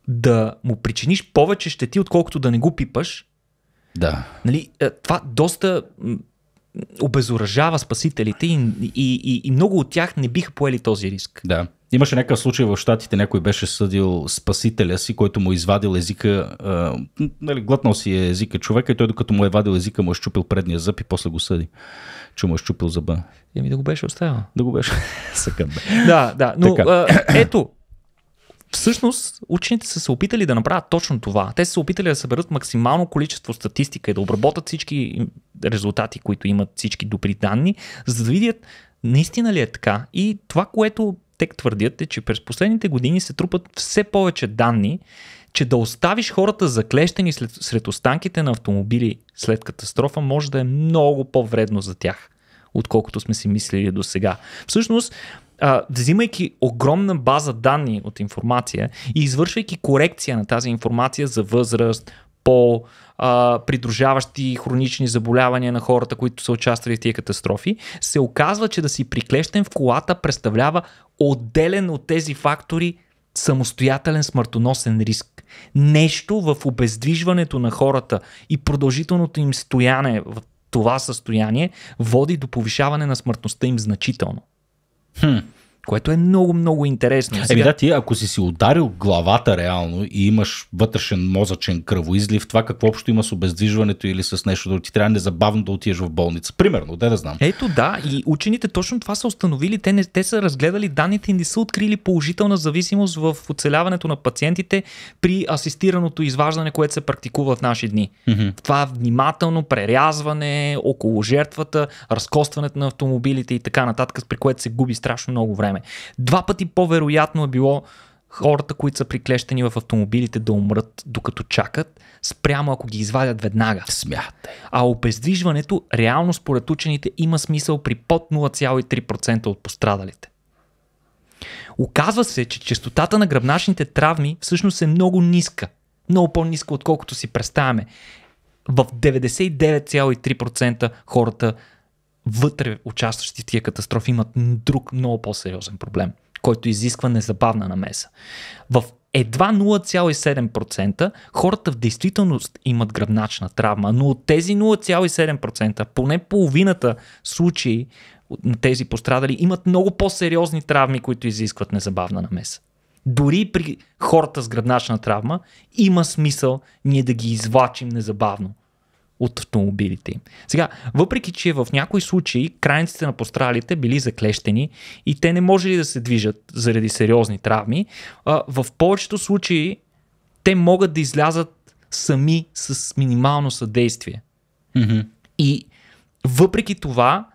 да му причиниш повече щети, отколкото да не го пипаш. Да. Нали, е, това доста обезоръжава спасителите и, и, и, и много от тях не биха поели този риск. Да. Имаше някакъв случай в Штатите, някой беше съдил спасителя си, който му е извадил езика, а, нали, глътнал си е езика човека и той докато му е вадил езика, му е щупил предния зъб и после го съди, че му е щупил зъба. Еми да го беше оставил. Да го беше. [LAUGHS] Съкъм, бе. Да, да. Но а, ето, Всъщност, учените са се опитали да направят точно това. Те са се опитали да съберат максимално количество статистика и да обработят всички резултати, които имат всички добри данни, за да видят наистина ли е така. И това, което те твърдят е, че през последните години се трупат все повече данни, че да оставиш хората заклещени след, сред останките на автомобили след катастрофа може да е много по-вредно за тях, отколкото сме си мислили до сега. Всъщност, а, взимайки огромна база данни от информация и извършвайки корекция на тази информация за възраст, пол, а, придружаващи хронични заболявания на хората, които са участвали в тия катастрофи, се оказва, че да си приклещен в колата представлява отделен от тези фактори самостоятелен смъртоносен риск. Нещо в обездвижването на хората и продължителното им стояне в това състояние води до повишаване на смъртността им значително. Хм което е много, много интересно. Е, Еми да, ти ако си си ударил главата реално и имаш вътрешен мозъчен кръвоизлив, това какво общо има с обездвижването или с нещо друго, ти трябва незабавно да отидеш в болница. Примерно, да да знам. Ето да, и учените точно това са установили. Те, не, те са разгледали данните и не са открили положителна зависимост в оцеляването на пациентите при асистираното изваждане, което се практикува в наши дни. Mm-hmm. Това внимателно прерязване около жертвата, разкостването на автомобилите и така нататък, при което се губи страшно много време време. Два пъти по-вероятно е било хората, които са приклещени в автомобилите да умрат докато чакат, спрямо ако ги извадят веднага. Смятай. А обездвижването, реално според учените, има смисъл при под 0,3% от пострадалите. Оказва се, че частотата на гръбначните травми всъщност е много ниска. Много по-ниска, отколкото си представяме. В 99,3% хората вътре участващи в тия катастрофи имат друг много по-сериозен проблем, който изисква незабавна намеса. В едва 0,7% хората в действителност имат гръбначна травма, но от тези 0,7%, поне половината случаи на тези пострадали имат много по-сериозни травми, които изискват незабавна намеса. Дори при хората с гръбначна травма има смисъл ние да ги извлачим незабавно от автомобилите им. Сега, въпреки че в някои случаи крайниците на пострадалите били заклещени и те не можели да се движат заради сериозни травми, в повечето случаи те могат да излязат сами с минимално съдействие. Mm-hmm. И въпреки това,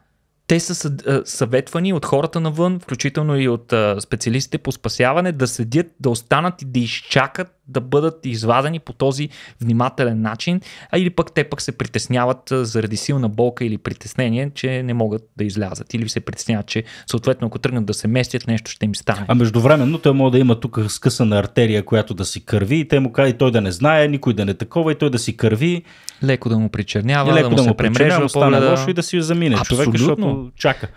те са съветвани от хората навън, включително и от специалистите по спасяване, да седят, да останат и да изчакат да бъдат извадени по този внимателен начин, а или пък те пък се притесняват заради силна болка или притеснение, че не могат да излязат или се притесняват, че съответно ако тръгнат да се местят, нещо ще им стане. А междувременно той може да има тук скъсана артерия, която да си кърви и те му казват и той да не знае, никой да не е такова и той да си кърви. Леко да му причернява, леко да му, да му се премрежва, да стане лошо и да си замине Абсолютно. човек, защото чака.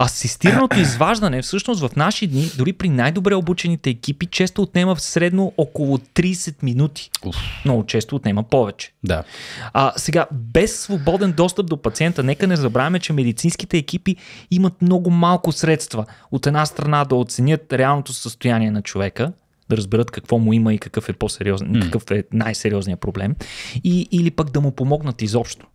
Асистираното изваждане всъщност в наши дни, дори при най-добре обучените екипи, често отнема в средно около 30 минути. Уф. Много често отнема повече. Да. А, сега, без свободен достъп до пациента, нека не забравяме, че медицинските екипи имат много малко средства. От една страна да оценят реалното състояние на човека, да разберат какво му има и какъв е, по-сериозен, какъв е най-сериозният проблем, и, или пък да му помогнат изобщо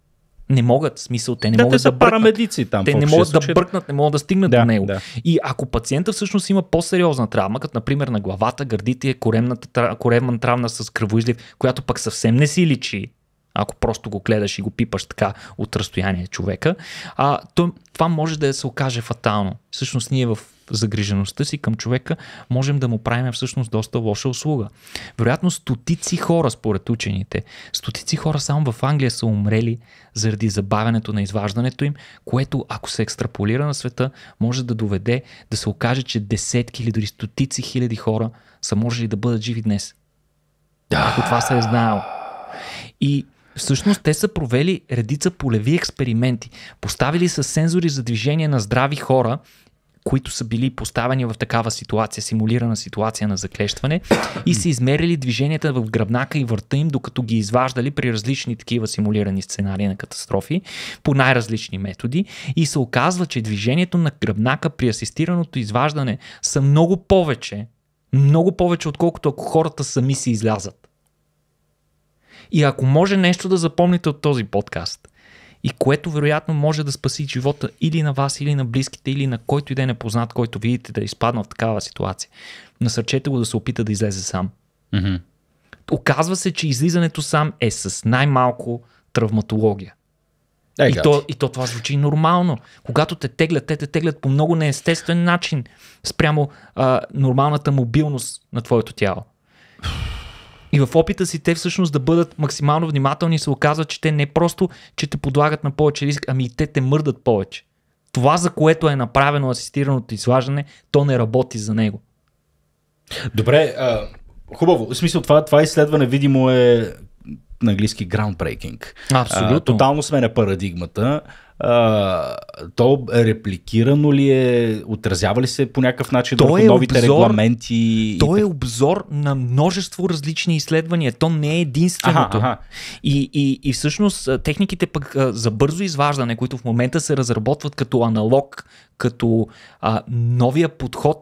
не могат, смисъл, те не да, могат те да бръкнат. парамедици там. Те не могат случай. да бъркнат, не могат да стигнат да, до него. Да. И ако пациента всъщност има по-сериозна травма, като например на главата, гърдите, коремната, коремна травма с кръвоизлив, която пък съвсем не си личи, ако просто го гледаш и го пипаш така от разстояние човека, а, то, това може да се окаже фатално. Всъщност ние в загрижеността си към човека можем да му правим всъщност доста лоша услуга. Вероятно стотици хора, според учените, стотици хора само в Англия са умрели заради забавянето на изваждането им, което ако се екстраполира на света, може да доведе да се окаже, че десетки или дори стотици хиляди хора са можели да бъдат живи днес. Ако това се е знаел. И Всъщност те са провели редица полеви експерименти. Поставили са сензори за движение на здрави хора, които са били поставени в такава ситуация, симулирана ситуация на заклещване и са измерили движенията в гръбнака и върта им, докато ги изваждали при различни такива симулирани сценарии на катастрофи по най-различни методи и се оказва, че движението на гръбнака при асистираното изваждане са много повече, много повече отколкото ако хората сами си излязат. И ако може нещо да запомните от този подкаст, и което вероятно може да спаси живота или на вас, или на близките, или на който и да е непознат, който видите да е изпадна в такава ситуация, насърчете го да се опита да излезе сам. Mm-hmm. Оказва се, че излизането сам е с най-малко травматология. Hey, е, и то, и то това звучи нормално. Когато те теглят, те те теглят по много неестествен начин спрямо а, нормалната мобилност на твоето тяло. И в опита си те всъщност да бъдат максимално внимателни се оказва, че те не просто, че те подлагат на повече риск, ами и те те мърдат повече. Това, за което е направено асистираното излажане, то не работи за него. Добре, а, хубаво. В смисъл, това, това изследване видимо е на английски groundbreaking. Абсолютно. А, тотално на парадигмата а, то репликирано ли е, отразява ли се по някакъв начин то върху е новите обзор, регламенти? То е обзор на множество различни изследвания. То не е единственото. Аха, аха. И, и, и всъщност техниките пък за бързо изваждане, които в момента се разработват като аналог, като а, новия подход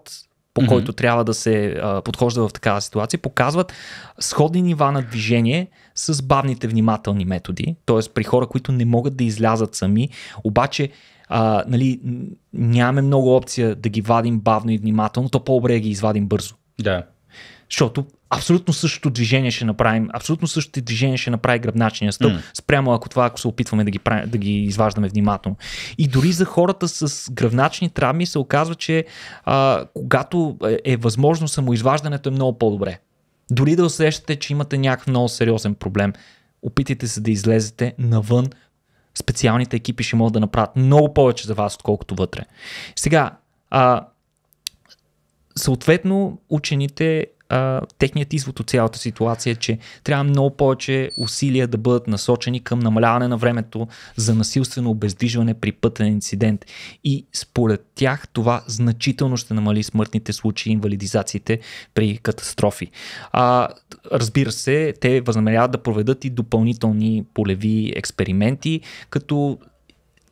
по mm-hmm. който трябва да се а, подхожда в такава ситуация, показват сходни нива на движение с бавните внимателни методи, т.е. при хора, които не могат да излязат сами, обаче а, нали, нямаме много опция да ги вадим бавно и внимателно, то по-добре е да ги извадим бързо. Да. Защото абсолютно същото движение ще направим, абсолютно същото движение ще направи гръбначния стълб, mm. спрямо ако това, ако се опитваме да ги, правим, да ги изваждаме внимателно. И дори за хората с гръбначни травми се оказва, че а, когато е, е възможно самоизваждането е много по-добре. Дори да усещате, че имате някакъв много сериозен проблем, опитайте се да излезете навън. Специалните екипи ще могат да направят много повече за вас, отколкото вътре. Сега, а, съответно, учените а, техният извод от цялата ситуация е, че трябва много повече усилия да бъдат насочени към намаляване на времето за насилствено обездвижване при пътен инцидент. И според тях това значително ще намали смъртните случаи и инвалидизациите при катастрофи. А, разбира се, те възнамеряват да проведат и допълнителни полеви експерименти, като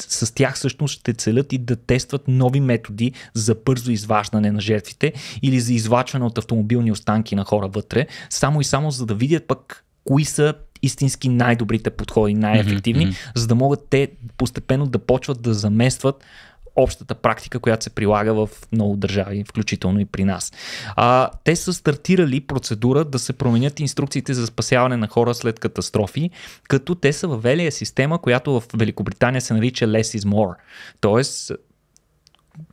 с тях всъщност ще целят и да тестват нови методи за бързо изваждане на жертвите или за извачване от автомобилни останки на хора вътре, само и само за да видят пък кои са истински най-добрите подходи, най-ефективни, mm-hmm, mm-hmm. за да могат те постепенно да почват да заместват общата практика, която се прилага в много държави, включително и при нас. А, те са стартирали процедура да се променят инструкциите за спасяване на хора след катастрофи, като те са въвели система, която в Великобритания се нарича Less is More. Тоест,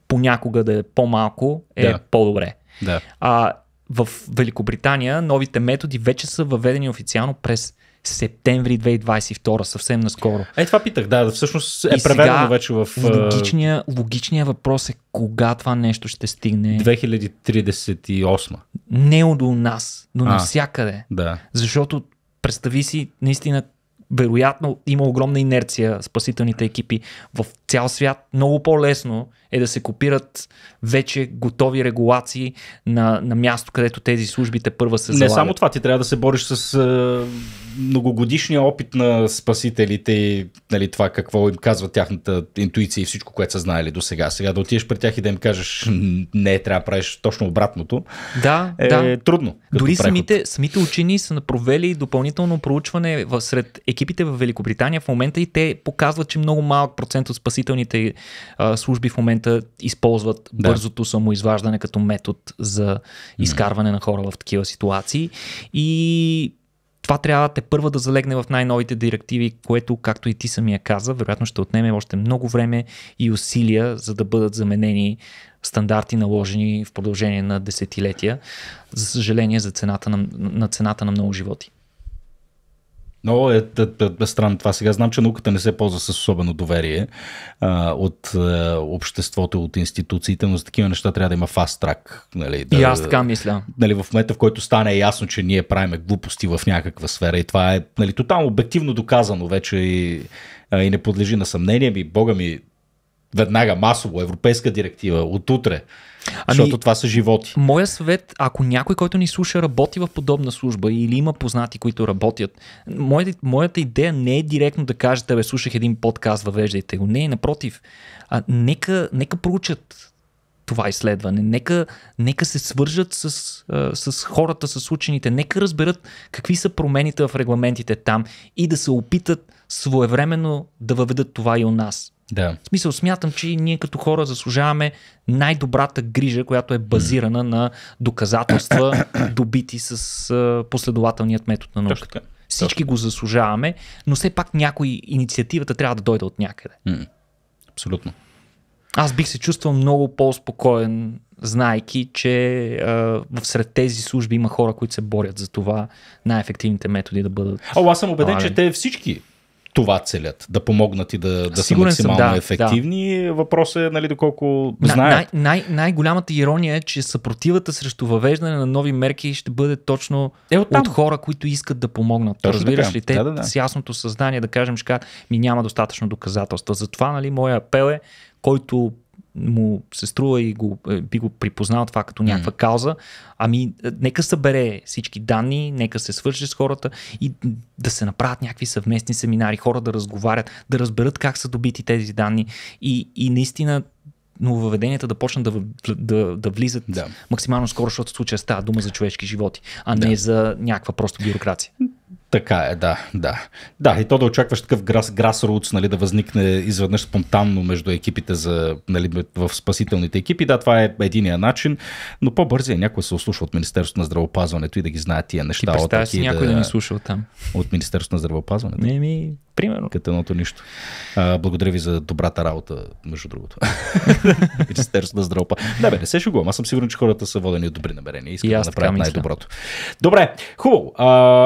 понякога да е по-малко е да. по-добре. Да. А, в Великобритания новите методи вече са въведени официално през септември 2022, съвсем наскоро. Е, това питах, да, всъщност е преведено вече в... Логичният логичния въпрос е кога това нещо ще стигне. 2038. Не у нас, но а, навсякъде. Да. Защото представи си, наистина, вероятно има огромна инерция спасителните екипи в цял свят много по-лесно е да се копират вече готови регулации на, на място, където тези службите първа се залагат. Не само това, ти трябва да се бориш с е, многогодишния опит на спасителите и нали, това какво им казва тяхната интуиция и всичко, което са знаели до сега. Сега да отидеш при тях и да им кажеш не, трябва да правиш точно обратното. Да, е, да. трудно. Дори самите, самите учени са провели допълнително проучване в, сред екипите в Великобритания в момента и те показват, че много малък процент от спасителите спасителните а, служби в момента използват да. бързото самоизваждане като метод за изкарване mm. на хора в такива ситуации. И това трябва те първа да залегне в най-новите директиви, което, както и ти самия каза, вероятно ще отнеме още много време и усилия, за да бъдат заменени стандарти, наложени в продължение на десетилетия, за съжаление, за цената на, на цената на много животи. Но е, е, е, е странно това. Сега знам, че науката не се ползва с особено доверие а, от е, обществото, от институциите, но за такива неща трябва да има фаст трак. Нали, да, и аз така мисля. Нали, в момента, в който стане ясно, че ние правиме глупости в някаква сфера и това е нали, тотално обективно доказано вече и, а, и не подлежи на съмнение, ми, бога ми, веднага масово, европейска директива, от утре Ами, защото това са животи. Моя съвет, ако някой, който ни слуша, работи в подобна служба или има познати, които работят, моята, моята идея не е директно да кажете, бе, слушах един подкаст, въвеждайте го. Не, напротив. А, нека, нека проучат това изследване. Нека, нека се свържат с, с хората, с учените, нека разберат какви са промените в регламентите там и да се опитат своевременно да въведат това и у нас. Да. В смисъл, смятам, че ние като хора заслужаваме най-добрата грижа, която е базирана на доказателства, [COUGHS] добити с последователният метод на науката. Всички го заслужаваме, но все пак някой инициативата трябва да дойде от някъде. М-м. Абсолютно. Аз бих се чувствал много по-спокоен, знайки, че а, сред тези служби има хора, които се борят за това най-ефективните методи да бъдат. О, аз съм убеден, че те всички това целят, да помогнат и да, да са максимално съм, да, ефективни. Да. Въпросът е нали, доколко на, знаят. Най- най- най-голямата ирония е, че съпротивата срещу въвеждане на нови мерки ще бъде точно е от, от хора, които искат да помогнат. Точно Разбираш така. ли, те да, да, да. с ясното съзнание да кажем, че ми няма достатъчно доказателства. Затова нали, моя апел е, който му се струва и го, е, би го припознал това като някаква mm. кауза, ами е, нека събере всички данни, нека се свърже с хората и да се направят някакви съвместни семинари, хора да разговарят, да разберат как са добити тези данни и, и наистина нововведенията да почнат да, да, да влизат да. максимално скоро, защото в случая става дума за човешки животи, а не да. за някаква просто бюрокрация. Така е, да, да. Да, и то да очакваш такъв грас, грасрутс, нали, да възникне изведнъж спонтанно между екипите за, нали, в спасителните екипи. Да, това е единия начин, но по-бързия е някой се ослуша от Министерството на здравеопазването и да ги знае тия неща. Ти представяш си някой да, да ни слуша от там. От Министерството на здравеопазването? Не, ми, Примерно. Като едното нищо. А, благодаря ви за добрата работа, между другото. Министерството [LAUGHS] на здравопа. Да, бе, не се шугувам. Аз съм сигурен, че хората са водени от добри намерения. и аз да направят най-доброто. Добре, хубаво.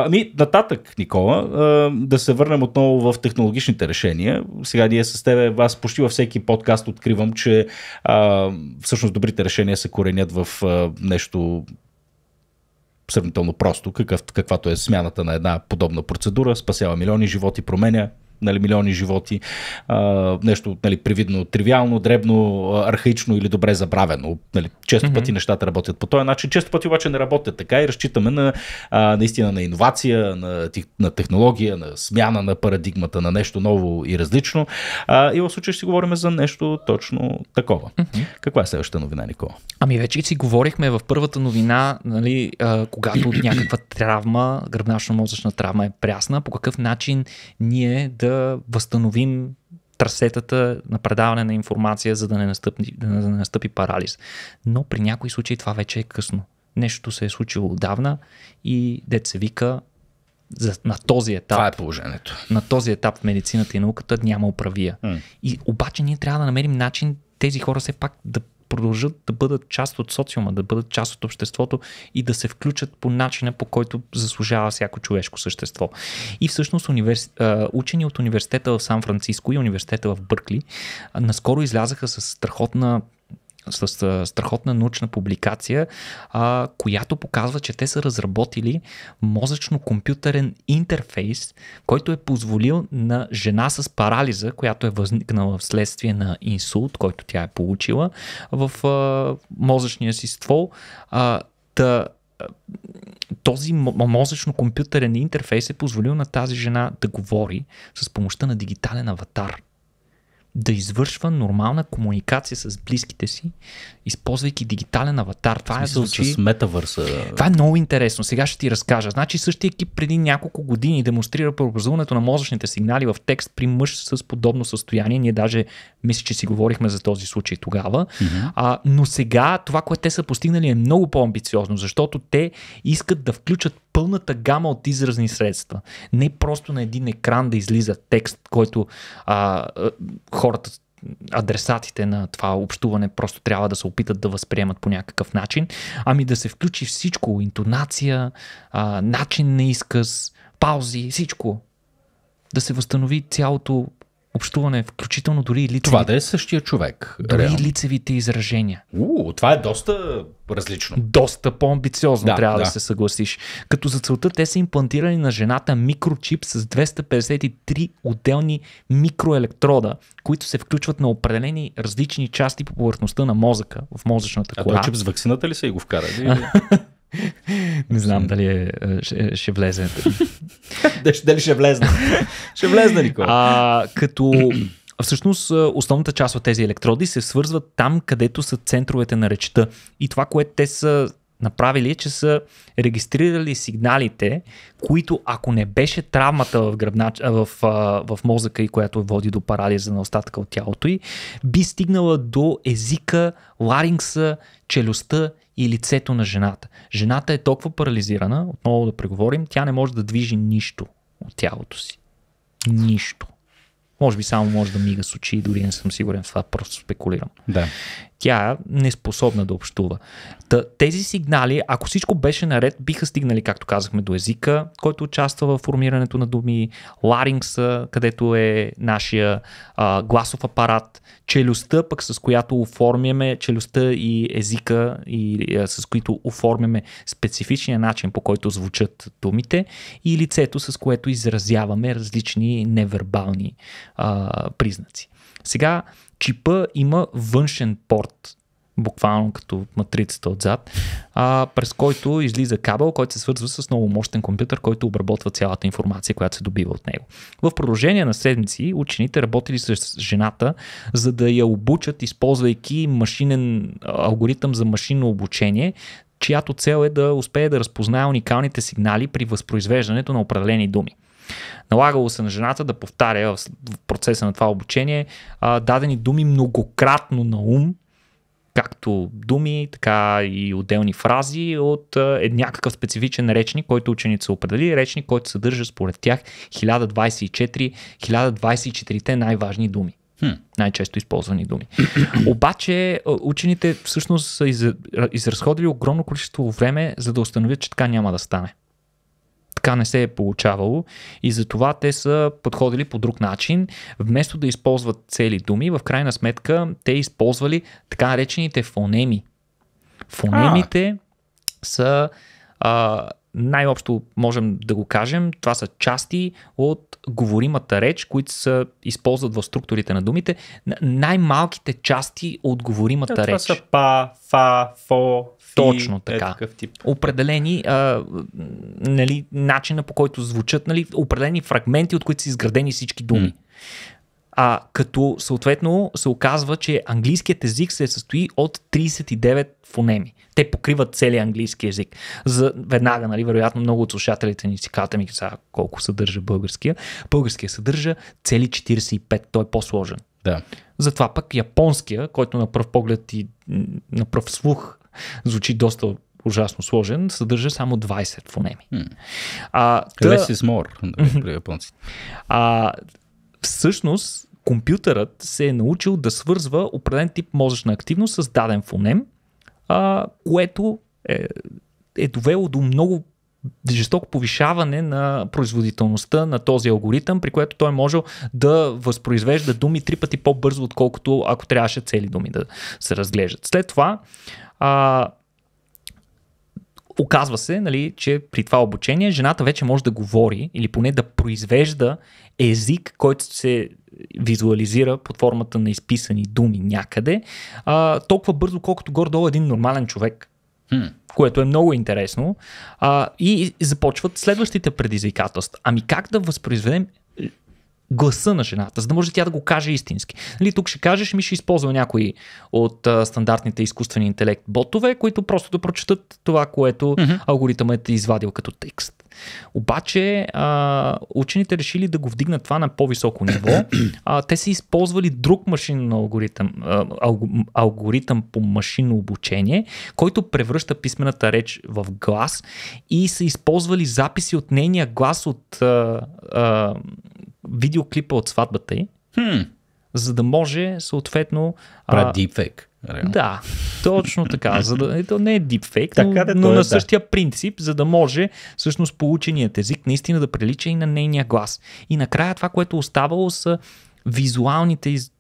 ами, нататък, Никола, а, да се върнем отново в технологичните решения. Сега ние с теб, аз почти във всеки подкаст откривам, че а, всъщност добрите решения се коренят в а, нещо сравнително просто, какъв, каквато е смяната на една подобна процедура, спасява милиони животи, променя нали, милиони животи. А, нещо нали, привидно, тривиално, дребно, архаично или добре забравено. Нали, често mm-hmm. пъти нещата работят по този начин, често пъти обаче не работят така и разчитаме на, а, наистина на иновация, на, на технология, на смяна на парадигмата, на нещо ново и различно. А, и в случай ще си говорим за нещо точно такова. Mm-hmm. Каква е следващата новина, Никола? Ами вече си говорихме в първата новина, нали, а, когато [CLEARS THROAT] някаква травма, гръбначно-мозъчна травма е прясна, по какъв начин ние да да възстановим трасетата на предаване на информация, за да не настъпи, да не настъпи парализ. Но при някои случаи това вече е късно. Нещо се е случило отдавна и дет се вика за, на този етап. Това е положението. На този етап в медицината и науката няма управия. Mm. И обаче ние трябва да намерим начин тези хора все пак да продължат да бъдат част от социума, да бъдат част от обществото и да се включат по начина, по който заслужава всяко човешко същество. И всъщност универс... учени от университета в Сан Франциско и университета в Бъркли наскоро излязаха с страхотна с страхотна научна публикация, а, която показва, че те са разработили мозъчно-компютърен интерфейс, който е позволил на жена с парализа, която е възникнала вследствие на инсулт, който тя е получила в а, мозъчния си ствол, а, да този мозъчно-компютърен интерфейс е позволил на тази жена да говори с помощта на дигитален аватар да извършва нормална комуникация с близките си, използвайки дигитален аватар. Това е звучи... с метавърса. Това е много интересно. Сега ще ти разкажа. Значи същия екип преди няколко години демонстрира преобразуването на мозъчните сигнали в текст при мъж с подобно състояние. Ние даже мисля, че си говорихме за този случай тогава. Mm-hmm. А, но сега това, което те са постигнали е много по-амбициозно, защото те искат да включат пълната гама от изразни средства. Не просто на един екран да излиза текст, който а, а хората адресатите на това общуване просто трябва да се опитат да възприемат по някакъв начин, ами да се включи всичко, интонация, а, начин на изказ, паузи, всичко. Да се възстанови цялото общуване, включително дори и лицевите. Това да е същия човек. Дори и лицевите изражения. У, това е доста различно. Доста по-амбициозно да, трябва да. да се съгласиш. Като за целта те са имплантирали на жената микрочип с 253 отделни микроелектрода, които се включват на определени различни части по повърхността на мозъка, в мозъчната кора. А чип с вакцината ли са и го вкарали? [LAUGHS] Не знам дали е, е ще, е, ще влезе. [LAUGHS] дали ще влезе? [LAUGHS] ще ли кой? А, като Всъщност, основната част от тези електроди се свързват там, където са центровете на речта. И това, което те са направили е, че са регистрирали сигналите, които ако не беше травмата в, гръбнач... в, в мозъка и която води до парализа на остатъка от тялото й, би стигнала до езика, ларингса, челюстта и лицето на жената. Жената е толкова парализирана, отново да преговорим, тя не може да движи нищо от тялото си. Нищо. Може би само може да мига с очи, дори не съм сигурен в това, просто спекулирам. Да тя не е способна да общува. Та, тези сигнали, ако всичко беше наред, биха стигнали, както казахме, до езика, който участва в формирането на думи, ларингса, където е нашия а, гласов апарат, челюстта, пък с която оформяме челюстта и езика, и а, с които оформяме специфичния начин, по който звучат думите, и лицето, с което изразяваме различни невербални а, признаци. Сега чипа има външен порт, буквално като матрицата отзад, а, през който излиза кабел, който се свързва с много мощен компютър, който обработва цялата информация, която се добива от него. В продължение на седмици учените работили с жената, за да я обучат, използвайки машинен алгоритъм за машинно обучение, чиято цел е да успее да разпознае уникалните сигнали при възпроизвеждането на определени думи. Налагало се на жената да повтаря в процеса на това обучение а, дадени думи многократно на ум, както думи, така и отделни фрази от а, е, някакъв специфичен речник, който ученица определи, речник, който съдържа според тях 1024, 1024-те най-важни думи. Хм. Най-често използвани думи. [CLEARS THROAT] Обаче учените всъщност са изразходили огромно количество време, за да установят, че така няма да стане така не се е получавало и затова те са подходили по друг начин. Вместо да използват цели думи, в крайна сметка те използвали така наречените фонеми. Фонемите а. са а, най-общо можем да го кажем, това са части от говоримата реч, които се използват в структурите на думите. Най-малките части от говоримата да, реч. Това са па, фа, фо, фи. Точно така. Е тип. Определени а, нали, начина по който звучат, нали, определени фрагменти, от които са изградени всички думи. Mm. А, като съответно се оказва, че английският език се състои от 39 фонеми. Те покриват целият английски език. За, веднага, нали, вероятно, много от слушателите ни си казват, ми сега колко съдържа българския. Българския съдържа цели 45, той е по-сложен. Да. Затова пък японския, който на пръв поглед и на пръв слух звучи доста ужасно сложен, съдържа само 20 фонеми. Hmm. А, Less is more, при японците. А, всъщност компютърът се е научил да свързва определен тип мозъчна активност с даден фонем, а, което е, е довело до много жестоко повишаване на производителността на този алгоритъм, при което той може да възпроизвежда думи три пъти по-бързо, отколкото ако трябваше цели думи да се разглеждат. След това а, Оказва се, нали, че при това обучение жената вече може да говори или поне да произвежда език, който се визуализира под формата на изписани думи някъде, а, толкова бързо, колкото горе-долу един нормален човек. Hmm. Което е много интересно. А, и започват следващите предизвикателства. Ами как да възпроизведем гласа на жената, за да може тя да го каже истински. Нали, тук ще кажеш, ми ще използва някои от а, стандартните изкуствени интелект ботове, които просто да прочетат това, което mm-hmm. алгоритъмът е извадил като текст. Обаче а, учените решили да го вдигнат това на по-високо ниво. А, те са използвали друг машинен алгоритъм, а, алгоритъм по машинно обучение, който превръща писмената реч в глас и са използвали записи от нейния глас от а, а, видеоклипа от сватбата й, хм. за да може съответно... Правят дипфейк. Да, точно така. За да, то не е дипфейк, така, но, да, но е, на същия да. принцип, за да може всъщност полученият език наистина да прилича и на нейния глас. И накрая това, което е оставало са визуалните из...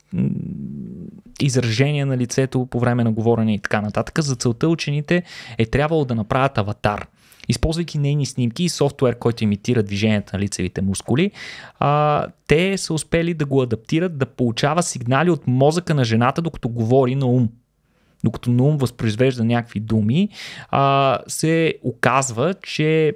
изражения на лицето по време на говорене и така нататък. За целта учените е трябвало да направят аватар. Използвайки нейни снимки и софтуер, който имитира движението на лицевите мускули, а, те са успели да го адаптират да получава сигнали от мозъка на жената, докато говори на ум докато на ум възпроизвежда някакви думи, а, се оказва, че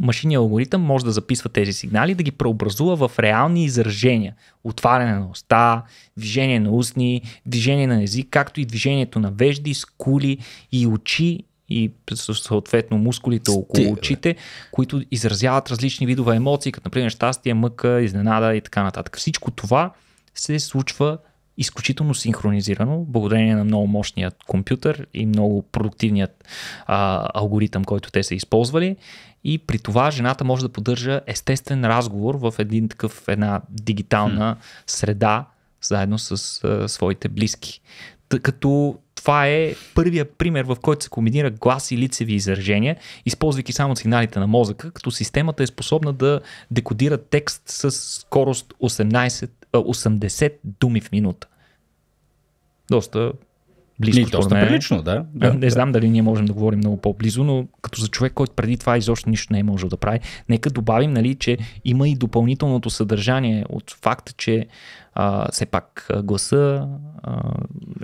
машиният алгоритъм може да записва тези сигнали, да ги преобразува в реални изражения. Отваряне на уста, движение на устни, движение на език, както и движението на вежди, скули и очи и съответно мускулите около очите, които изразяват различни видове емоции, като например щастие, мъка, изненада и така нататък. Всичко това се случва изключително синхронизирано, благодарение на много мощният компютър и много продуктивният а, алгоритъм, който те са използвали. И при това жената може да поддържа естествен разговор в един такъв, една дигитална среда, заедно с а, своите близки. Тъй като това е първия пример, в който се комбинира глас и лицеви изражения, използвайки само сигналите на мозъка, като системата е способна да декодира текст с скорост 18, 80 думи в минута. Доста близко. Ли, доста е. прилично, да. да не да. знам дали ние можем да говорим много по-близо, но като за човек, който преди това изобщо нищо не е можел да прави, нека добавим, нали, че има и допълнителното съдържание от факта, че а, все пак гласа а,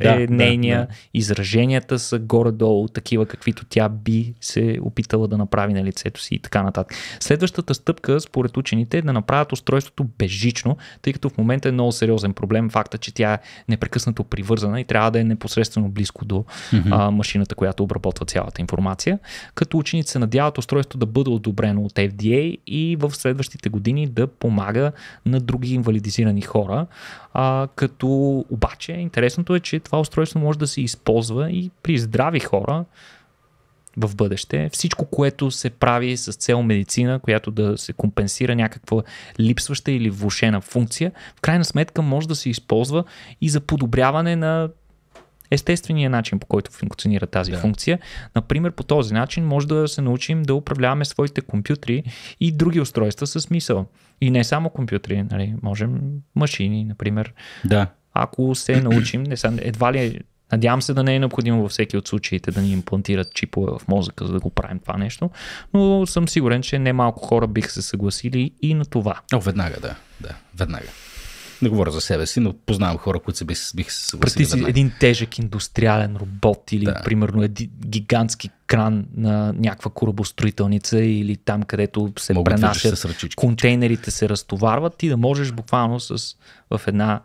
е да, нейния, да, да. израженията са горе-долу такива, каквито тя би се опитала да направи на лицето си и така нататък. Следващата стъпка, според учените, е да направят устройството безжично, тъй като в момента е много сериозен проблем факта, че тя е непрекъснато привързана и трябва да е непосредствено близко до mm-hmm. а, машината, която обработва цялата информация. Като учените се надяват устройството да бъде одобрено от FDA и в следващите години да помага на други инвалидизирани хора, а, като обаче интересното е, че това устройство може да се използва и при здрави хора в бъдеще. Всичко, което се прави с цел медицина, която да се компенсира някаква липсваща или влушена функция, в крайна сметка може да се използва и за подобряване на естествения начин, по който функционира тази да. функция. Например, по този начин може да се научим да управляваме своите компютри и други устройства с мисъл. И не само компютри, нали, можем машини, например. Да. Ако се научим, не са. едва ли Надявам се да не е необходимо във всеки от случаите да ни имплантират чипове в мозъка, за да го правим това нещо, но съм сигурен, че немалко хора бих се съгласили и на това. О, веднага, да. да веднага. Не говоря за себе си, но познавам хора, които се бих, бих се съгласили. Прати си един тежък индустриален робот или да. примерно един гигантски кран на някаква корабостроителница или там, където се Могат пренасят се контейнерите се разтоварват, и да можеш буквално с, в една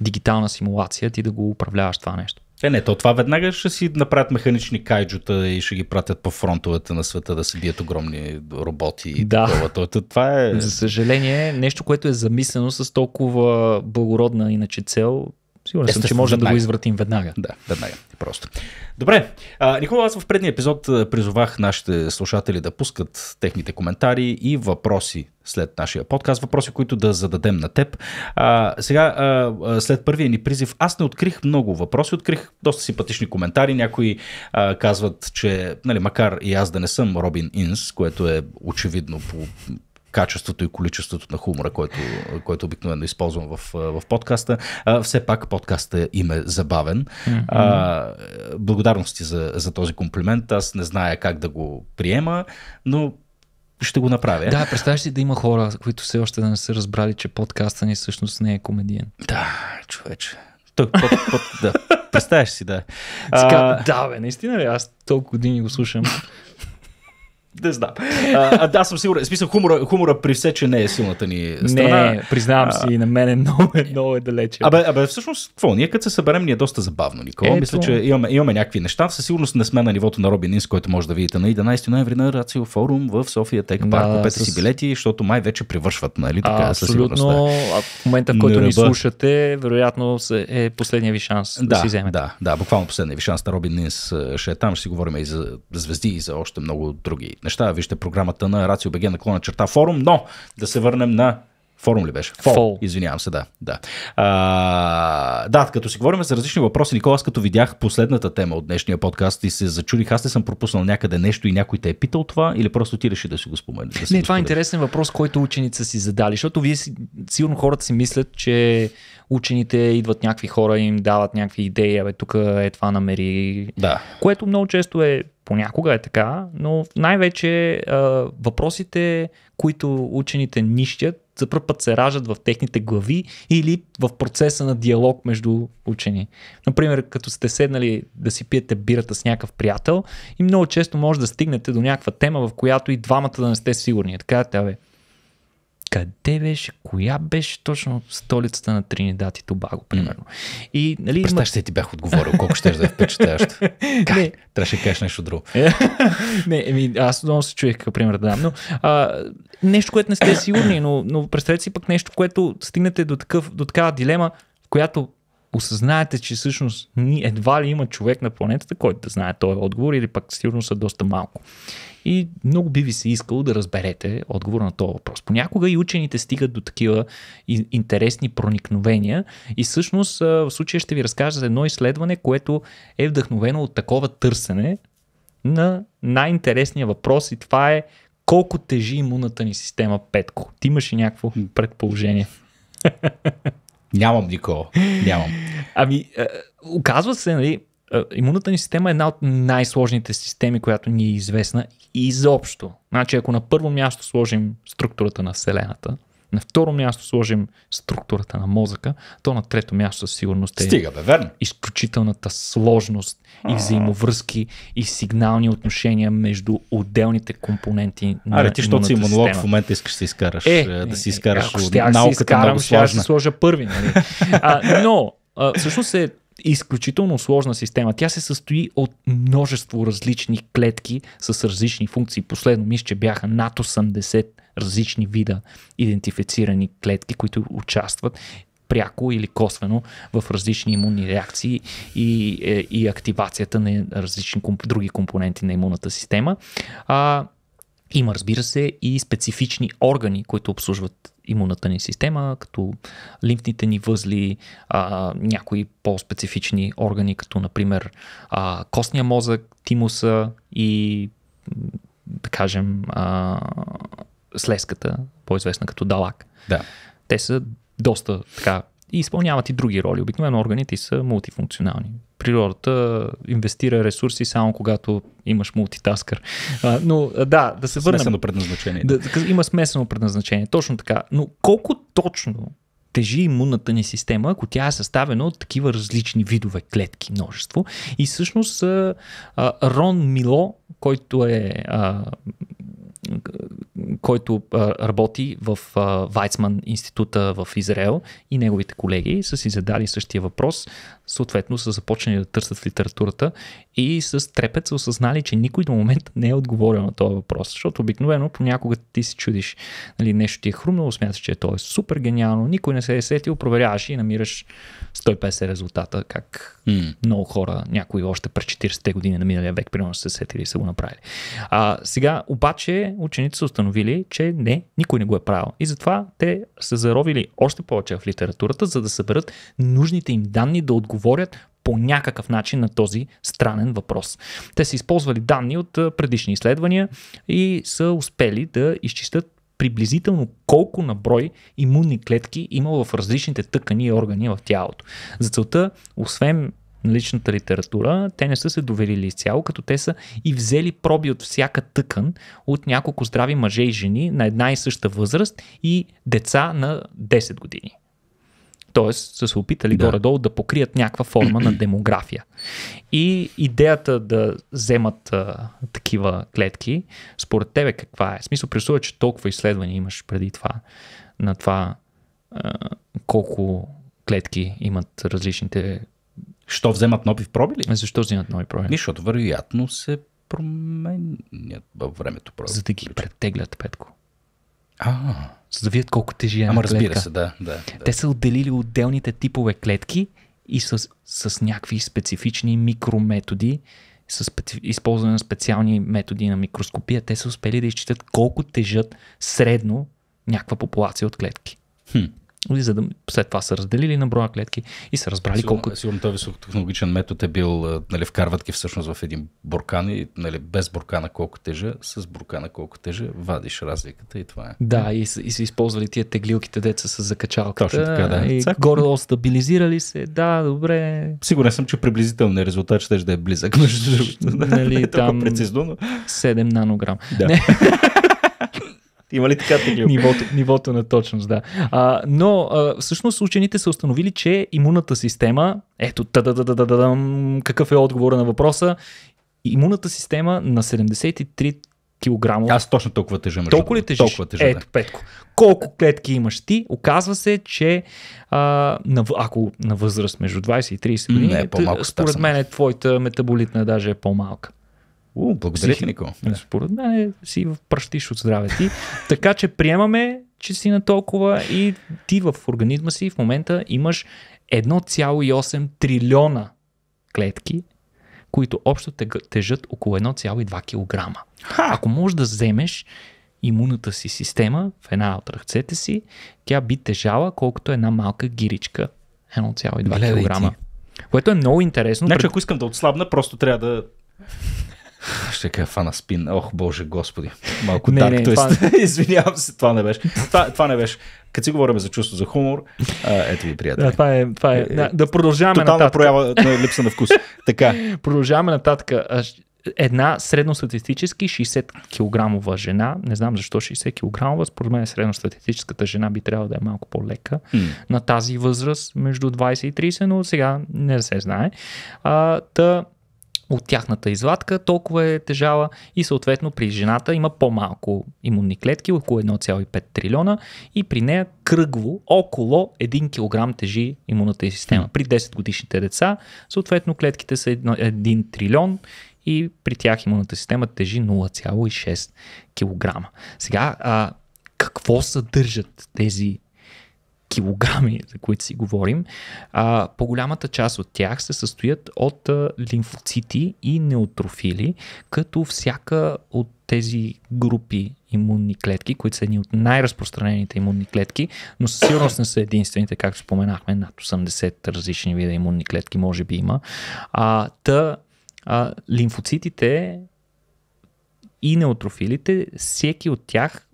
дигитална симулация ти да го управляваш това нещо. Е, не, то това веднага ще си направят механични кайджута и ще ги пратят по фронтовете на света да се бият огромни роботи и да. такова. То, това е... За съжаление, нещо, което е замислено с толкова благородна иначе цел, Сигурен съм, че можем да го извратим веднага. Да, веднага. Просто. Добре. А, Никола, аз в предния епизод призовах нашите слушатели да пускат техните коментари и въпроси след нашия подкаст, въпроси, които да зададем на теб. А, сега, а, след първия ни призив, аз не открих много въпроси, открих доста симпатични коментари. Някои а, казват, че, нали, макар и аз да не съм Робин Инс, което е очевидно по качеството и количеството на хумора, който, който обикновено използвам в, в подкаста. А, все пак подкаста им е забавен. А, благодарности за, за този комплимент. Аз не зная как да го приема, но ще го направя. Да, представяш си да има хора, които все още да не са разбрали, че подкаста ни всъщност не е комедиен. Да, човече. Тук, под, под, да. Представяш си, да. А... да, бе, наистина ли? Аз толкова години го слушам. Не знам. А, да, съм сигурен. Смисъл, хумора, хумора при все, че не е силната ни страна. Не, признавам а, на мен е много, е много е далече. Абе, абе, всъщност, какво? Ние като се съберем, ни е доста забавно, Никола. Ето. Мисля, че имаме, имаме някакви неща. Със сигурност не сме на нивото на Робин Инс, който може да видите на 11 ноември на Рацио Форум в София Тек да, Парк. Купете с... си билети, защото май вече привършват, нали? Така, а, абсолютно. да. а в момента, в който ни слушате, вероятно е последния ви шанс да, да си вземете. Да, да, буквално последния ви шанс на Робин Инс ще е там. Ще си говорим и за звезди, и за още много други неща. Вижте програмата на Рацио на Клона, черта форум, но да се върнем на Форум ли беше? Фол. Фол. Извинявам се, да. Да. А, да, като си говорим за различни въпроси, Никола, аз като видях последната тема от днешния подкаст и се зачудих, аз ли съм пропуснал някъде нещо и някой те е питал това или просто ти реши да си го спомене? Да не, това е интересен въпрос, който ученица си задали, защото вие си, сигурно хората си мислят, че учените идват някакви хора и им дават някакви идеи, абе тук е това намери. Да. Което много често е понякога е така, но най-вече а, въпросите, които учените нищят, за първ път се раждат в техните глави или в процеса на диалог между учени. Например, като сте седнали да си пиете бирата с някакъв приятел и много често може да стигнете до някаква тема, в която и двамата да не сте сигурни. Така, е, тя бе, къде беше, коя беше точно столицата на Тринидад и Тобаго, примерно. И, нали, Представяш се, ти бях отговорил, колко ще да е впечатляващо. [LAUGHS] Не. Трябваше да кажеш нещо друго. [LAUGHS] не, еми, аз много се чуех какъв пример да дам, но а, нещо, което не сте сигурни, но, но представете си пък нещо, което стигнете до, такъв, до такава дилема, в която осъзнаете, че всъщност едва ли има човек на планетата, който да знае този отговор или пак, сигурно са доста малко. И много би ви се искало да разберете отговор на този въпрос. Понякога и учените стигат до такива интересни проникновения и всъщност в случая ще ви разкажа за едно изследване, което е вдъхновено от такова търсене на най-интересния въпрос и това е колко тежи имунната ни система, Петко? Ти имаш ли някакво предположение? [LAUGHS] Нямам никога. Нямам. Ами, е, оказва се, нали, е, имунната ни система е една от най-сложните системи, която ни е известна изобщо. Значи, ако на първо място сложим структурата на Вселената, на второ място сложим структурата на мозъка, то на трето място със сигурност е Стига, бе, верно. изключителната сложност и взаимовръзки и сигнални отношения между отделните компоненти на Аре, ти, защото си имунолог, в момента искаш да си изкараш, е, е, е да си изкараш е, е, е, науката ще много сложна. Ще сложа първи, нали? А, но а, всъщност е изключително сложна система. Тя се състои от множество различни клетки с различни функции. Последно мисля, че бяха над 80 различни вида идентифицирани клетки, които участват пряко или косвено в различни имунни реакции и, е, и активацията на различни комп, други компоненти на имунната система. А, има, разбира се, и специфични органи, които обслужват имунната ни система, като лимфните ни възли, а, някои по-специфични органи, като например а, костния мозък, тимуса и да кажем а, слеската, по-известна като далак. Да. Те са доста така и изпълняват и други роли. Обикновено органите са мултифункционални природата инвестира ресурси само когато имаш мултитаскър. А, но да, да се върнем. Смесено предназначение. Да, има смесено предназначение, точно така. Но колко точно тежи имунната ни система, ако тя е съставена от такива различни видове клетки, множество. И всъщност Рон Мило, който е който а, работи в Вайцман института в Израел и неговите колеги са си задали същия въпрос, съответно са започнали да търсят в литературата и с трепет са осъзнали, че никой до момента не е отговорил на този въпрос, защото обикновено понякога ти се чудиш, нали, нещо ти е хрумнало, смяташ, че то е супер гениално, никой не се е сетил, проверяваш и намираш 150 резултата, как mm. много хора, някои още през 40-те години на миналия век, примерно са се сетили и са го направили. А, сега обаче учените са установили, че не, никой не го е правил. И затова те са заровили още повече в литературата, за да съберат нужните им данни да отговорят по някакъв начин на този странен въпрос. Те са използвали данни от предишни изследвания и са успели да изчистят приблизително колко на брой имунни клетки има в различните тъкани и органи в тялото. За целта, освен наличната литература, те не са се доверили изцяло, като те са и взели проби от всяка тъкан от няколко здрави мъже и жени на една и съща възраст и деца на 10 години. Тоест са се опитали да. горе-долу да покрият някаква форма на демография. И идеята да вземат а, такива клетки, според тебе каква е? В смисъл, представя, че толкова изследвания имаш преди това на това а, колко клетки имат различните Що вземат нови проби ли? Е, защо вземат нови проби? Защото вероятно се променят във времето проби. За да ги претеглят, Петко. А, за да видят колко тежи е Ама разбира клетка. се, да, да, да. Те са отделили отделните типове клетки и с, с някакви специфични микрометоди, с използване на специални методи на микроскопия, те са успели да изчитат колко тежат средно някаква популация от клетки. Хм за да след това са разделили на броя клетки и са разбрали сигурно, колко. Сигурно този високотехнологичен метод е бил, нали, вкарват ги всъщност в един буркан и нали, без буркана колко тежа, с буркана колко тежа, вадиш разликата и това е. Да, и, и са използвали тия теглилките деца с закачалката. Точно така, да. И Цак... горе стабилизирали се, да, добре. Сигурен съм, че приблизителният резултат ще да е близък. Между нали, [LAUGHS] там... прецизно. Но... 7 нанограм. Да. [LAUGHS] Има ли така теглил? нивото, нивото на точност, да. А, но а, всъщност учените са установили, че имунната система, ето, какъв е отговора на въпроса, имунната система на 73 кг. Аз точно толкова тежа мъжа. Толкова ли тежиш? Толкова тежа, Ето, Петко. Колко клетки имаш ти? Оказва се, че а, на, ако на възраст между 20 и 30 години, Не, е по-малко според мен е твоята метаболитна даже е по-малка. У, благодаря ти, Нико. Според мен е, си пръщиш от здраве ти. [LAUGHS] така че приемаме, че си на толкова и ти в организма си в момента имаш 1,8 трилиона клетки, които общо тежат около 1,2 кг. Ако можеш да вземеш имунната си система в една от ръцете си, тя би тежала колкото една малка гиричка. 1,2 кг. Което е много интересно. Значи, пред... ако искам да отслабна, просто трябва да ще кажа фана спин. Ох, боже, господи. Малко не, дарк, не, това... [LAUGHS] извинявам се, това не беше. Това, това не беше. Като си говорим за чувство за хумор, а, ето ви, приятели. Да, това е, това е. Да, е, да продължаваме Тотална нататък. проява на липса на вкус. така. [LAUGHS] Продължаваме нататък. Една средностатистически 60 кг жена, не знам защо 60 кг, според мен средностатистическата жена би трябвало да е малко по-лека mm. на тази възраст, между 20 и 30, но сега не се знае. А, та, от тяхната извадка, толкова е тежала и съответно при жената има по-малко имунни клетки, около 1,5 трилиона и при нея кръгво около 1 кг тежи имунната система. При 10 годишните деца, съответно клетките са 1, 1 трилион и при тях имунната система тежи 0,6 кг. Сега, а, какво съдържат тези килограми, за които си говорим, а, по-голямата част от тях се състоят от а, лимфоцити и неутрофили, като всяка от тези групи имунни клетки, които са едни от най-разпространените имунни клетки, но със сигурност не са единствените, както споменахме, над 80 различни вида имунни клетки може би има. А, та а, лимфоцитите и неутрофилите, всеки от тях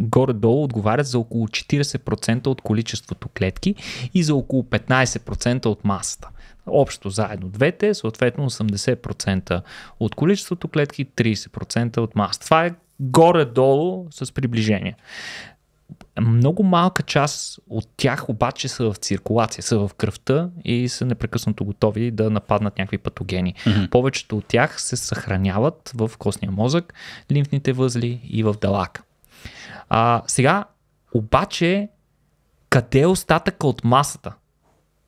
горе-долу отговарят за около 40% от количеството клетки и за около 15% от масата. Общо заедно двете, съответно 80% от количеството клетки, 30% от масата. Това е горе-долу с приближение. Много малка част от тях обаче са в циркулация, са в кръвта и са непрекъснато готови да нападнат някакви патогени. Mm-hmm. Повечето от тях се съхраняват в костния мозък, лимфните възли и в далака. А, сега, обаче, къде е остатъка от масата?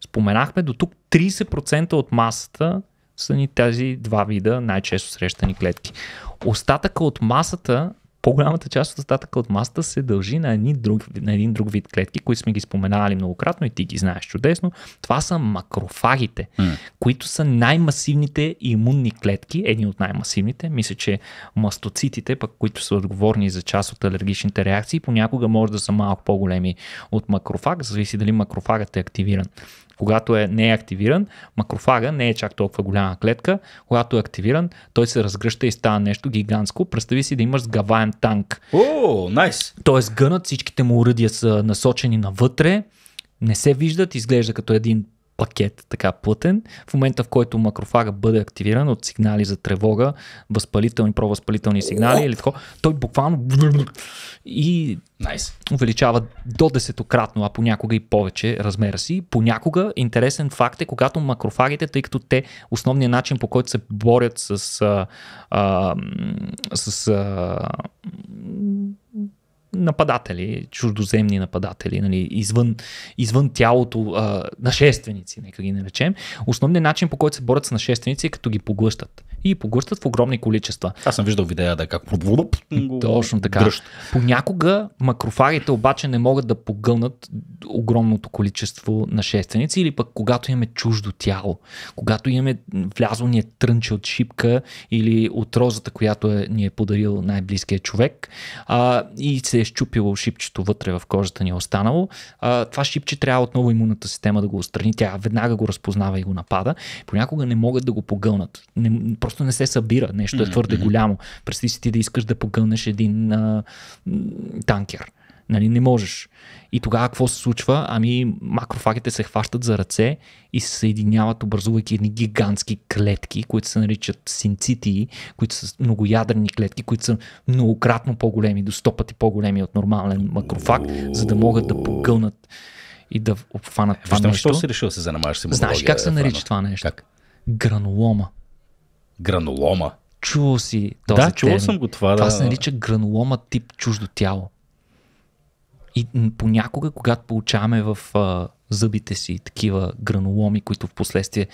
Споменахме до тук 30% от масата са ни тези два вида най-често срещани клетки. Остатъка от масата по-голямата част от остатъка от маста се дължи на, един друг, на един друг вид клетки, които сме ги споменавали многократно и ти ги знаеш чудесно. Това са макрофагите, mm. които са най-масивните имунни клетки, едни от най-масивните. Мисля, че мастоцитите, пък, които са отговорни за част от алергичните реакции, понякога може да са малко по-големи от макрофаг, зависи дали макрофагът е активиран. Когато е, не е активиран, макрофага не е чак толкова голяма клетка. Когато е активиран, той се разгръща и става нещо гигантско. Представи си да имаш гаваен танк. О, найс! Nice. Тоест гънат, всичките му уръдия са насочени навътре, не се виждат, изглежда като един пакет, така плътен. В момента, в който макрофага бъде активиран от сигнали за тревога, възпалителни, провъзпалителни сигнали или такова, той буквално и nice. увеличава до десетократно, а понякога и повече размера си. Понякога интересен факт е, когато макрофагите, тъй като те основният начин по който се борят с, а, а, с а, нападатели, чуждоземни нападатели, нали, извън, извън тялото а, нашественици, нека ги наречем. Основният начин по който се борят с нашественици е като ги поглъщат и погръщат в огромни количества. Аз съм виждал видеа да как точно така. Дръж. Понякога макрофагите обаче не могат да погълнат огромното количество на шественици или пък когато имаме чуждо тяло, когато имаме влязло ни е трънче от шипка или от розата, която е, ни е подарил най-близкият човек а, и се е щупило шипчето вътре в кожата ни е останало, а, това шипче трябва отново имунната система да го отстрани. Тя веднага го разпознава и го напада. Понякога не могат да го погълнат. Не, просто просто не се събира. Нещо е твърде голямо. Представи си ти да искаш да погълнеш един а, танкер. Нали, не можеш. И тогава какво се случва? Ами макрофагите се хващат за ръце и се съединяват, образувайки едни гигантски клетки, които се наричат синцитии, които са многоядрени клетки, които са многократно по-големи, до 100 пъти по-големи от нормален макрофаг, за да могат да погълнат и да обхванат е, това нещо. Защо си решил да се занимаваш с Знаеш как се нарича това нещо? Гранолома. Гранулома. Гранолома. Чувал си този Да, чувал термин. съм го това. Това да... се нарича гранолома тип чуждо тяло. И понякога, когато получаваме в а, зъбите си, такива граноломи, които в последствие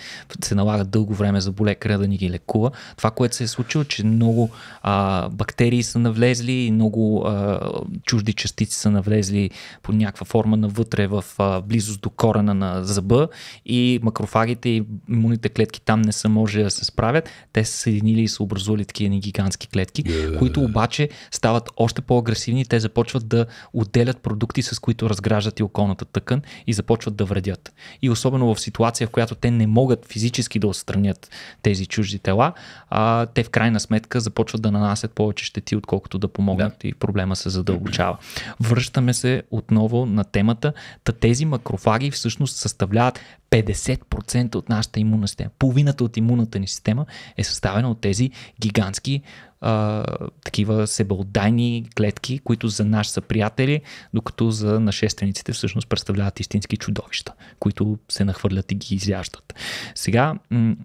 се налагат дълго време за болекаря да ни ги лекува. Това, което се е случило, че много а, бактерии са навлезли, много а, чужди частици са навлезли по някаква форма навътре в а, близост до корена на зъба и макрофагите и имунните клетки там не са може да се справят. Те са съединили и са образували такива гигантски клетки, yeah. Е, е, е. които обаче стават още по-агресивни. Те започват да отделят продукти, с които разграждат и околната тъкан и започват започват да вредят. И особено в ситуация, в която те не могат физически да отстранят тези чужди тела, а, те в крайна сметка започват да нанасят повече щети, отколкото да помогнат да. и проблема се задълбочава. Връщаме се отново на темата. Та тези макрофаги всъщност съставляват 50% от нашата имунна система, половината от имунната ни система е съставена от тези гигантски а, такива себеотдайни клетки, които за нас са приятели, докато за нашествениците всъщност представляват истински чудовища, които се нахвърлят и ги изяждат. Сега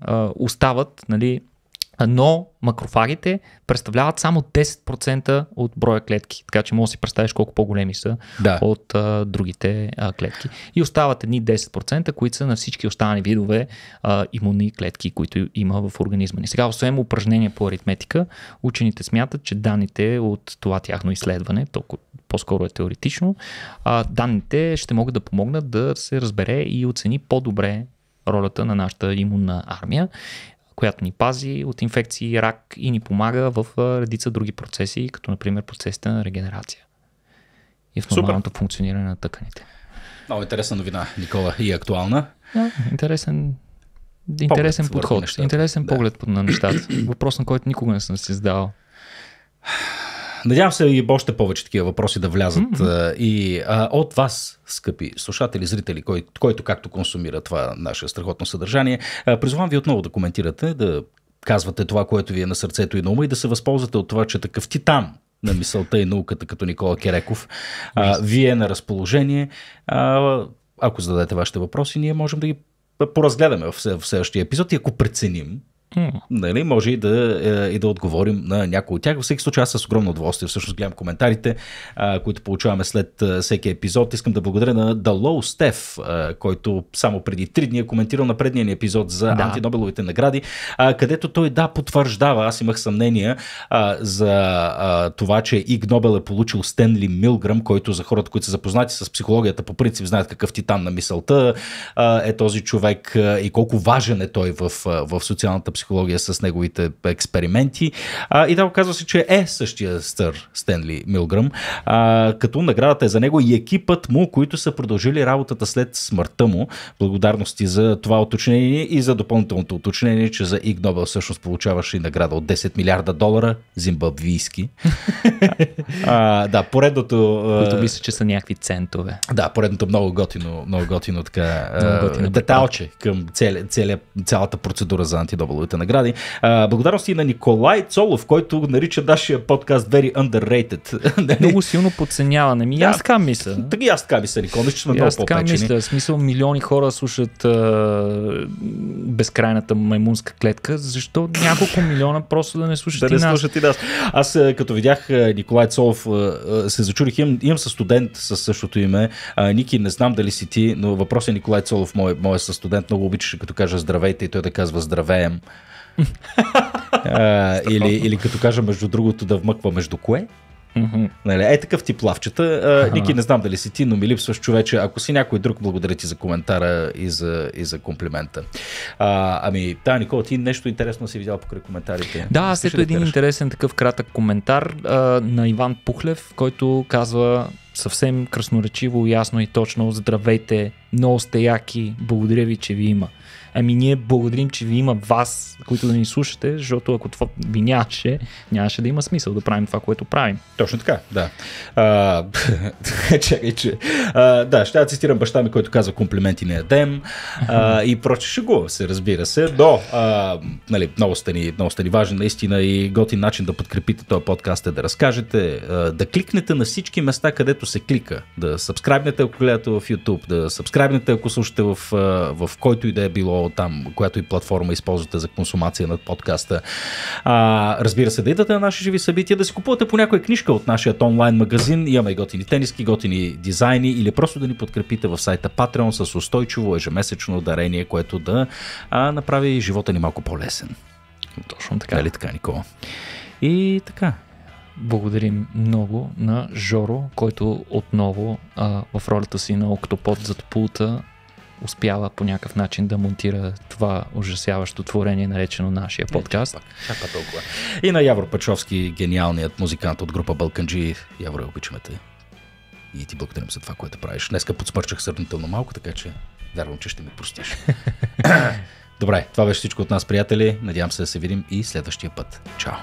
а, остават нали, но макрофагите представляват само 10% от броя клетки, така че може да си представиш колко по-големи са да. от а, другите а, клетки. И остават едни 10%, които са на всички останали видове а, имунни клетки, които има в организма ни. Сега, освен упражнения по аритметика, учените смятат, че данните от това тяхно изследване, толкова по-скоро е теоретично, а, данните ще могат да помогнат да се разбере и оцени по-добре ролята на нашата имунна армия която ни пази от инфекции, рак и ни помага в редица други процеси, като например процесите на регенерация и в нормалното Супер. функциониране на тъканите. Много интересна новина, Никола, и актуална. Да, интересен, интересен поглед подход, интересен да. поглед на нещата. Въпрос, на който никога не съм си задавал. Надявам се и още повече такива въпроси да влязат. Mm-hmm. И а, от вас, скъпи слушатели, зрители, кой, който както консумира това наше страхотно съдържание, призвам ви отново да коментирате, да казвате това, което ви е на сърцето и на ума и да се възползвате от това, че такъв титан на мисълта и науката като Никола Кереков а, ви е на разположение. А, ако зададете вашите въпроси, ние можем да ги поразгледаме в следващия епизод и ако преценим, Mm. Нали, може и да, е, и да отговорим на някои от тях. Във всеки случай аз с огромно удоволствие всъщност гледам коментарите, които получаваме след всеки епизод. Искам да благодаря на Дало Стеф, който само преди три дни е коментирал на предния ни епизод за да. антинобеловите награди, където той да потвърждава, аз имах съмнения за това, че Иг Нобел е получил Стенли Милграм, който за хората, които са запознати с психологията, по принцип знаят какъв титан на мисълта е този човек и колко важен е той в, в социалната психология психология с неговите експерименти. А, и да, оказва се, че е същия стър Стенли Милграм, а, като наградата е за него и екипът му, които са продължили работата след смъртта му. Благодарности за това уточнение и за допълнителното уточнение, че за Иг Нобел всъщност получаваше и награда от 10 милиарда долара, зимбабвийски. [LAUGHS] а, да, поредното... Които мисля, че са някакви центове. Да, поредното много готино, много готино така много готино, деталче към цялата процедура за антидобало неговите награди. А, благодарности на Николай Цолов, който нарича нашия подкаст Very Underrated. [LAUGHS] Много силно подценяване. Ми, аз така мисля. Така аз така мисля, Николай, че сме много така печени мисля. смисъл милиони хора слушат а, безкрайната маймунска клетка. Защо няколко милиона просто да не слушат да и нас? слушат и нас. Аз като видях Николай Цолов, се зачурих. Имам, имам със студент със същото име. А, Ники, не знам дали си ти, но въпросът е Николай Цолов, мой, мой със студент, много обичаше като кажа здравейте и той да казва здравеем а, или, или като кажа между другото да вмъква между кое. Mm-hmm. Нали, е такъв тип лавчета. А, Ники, не знам дали си ти, но ми липсваш човече. Ако си някой друг, благодаря ти за коментара и за, и за комплимента. А, ами, да, Никола, ти нещо интересно си видял покрай коментарите. Да, ето да един интересен такъв кратък коментар а, на Иван Пухлев, който казва съвсем красноречиво, ясно и точно Здравейте, много сте яки, благодаря ви, че ви има. Ами ние благодарим, че ви има вас, които да ни слушате, защото ако това ви нямаше, нямаше да има смисъл да правим това, което правим. Точно така, да. А, [LAUGHS] чакай, че. А, да, ще я цитирам баща ми, който казва комплименти не ядем а, и проче го се, разбира се, но а, нали, много, сте ни, много сте ни важен наистина и готин начин да подкрепите този подкаст е да разкажете, а, да кликнете на всички места, където се клика, да сабскрайбнете ако гледате в YouTube, да сабскрайбнете ако слушате в, в който и да е било там, която и платформа използвате за консумация на подкаста. А, разбира се, да идвате на наши живи събития, да си купувате по някоя книжка от нашия онлайн магазин. Имаме готини тениски, готини дизайни или просто да ни подкрепите в сайта Patreon с устойчиво ежемесечно дарение, което да а, направи живота ни малко по-лесен. Точно така. Нали така, Никола? И така, благодарим много на Жоро, който отново а, в ролята си на октопод зад пулта успява по някакъв начин да монтира това ужасяващо творение, наречено нашия е, подкаст. Не, че, пак, толкова. И на Явор Пачовски, гениалният музикант от група Балканджи. Явро, обичаме те. И ти благодарим за това, което правиш. Днеска подсмърчах сравнително малко, така че вярвам, че ще ми простиш. [LAUGHS] Добре, това беше всичко от нас, приятели. Надявам се да се видим и следващия път. Чао!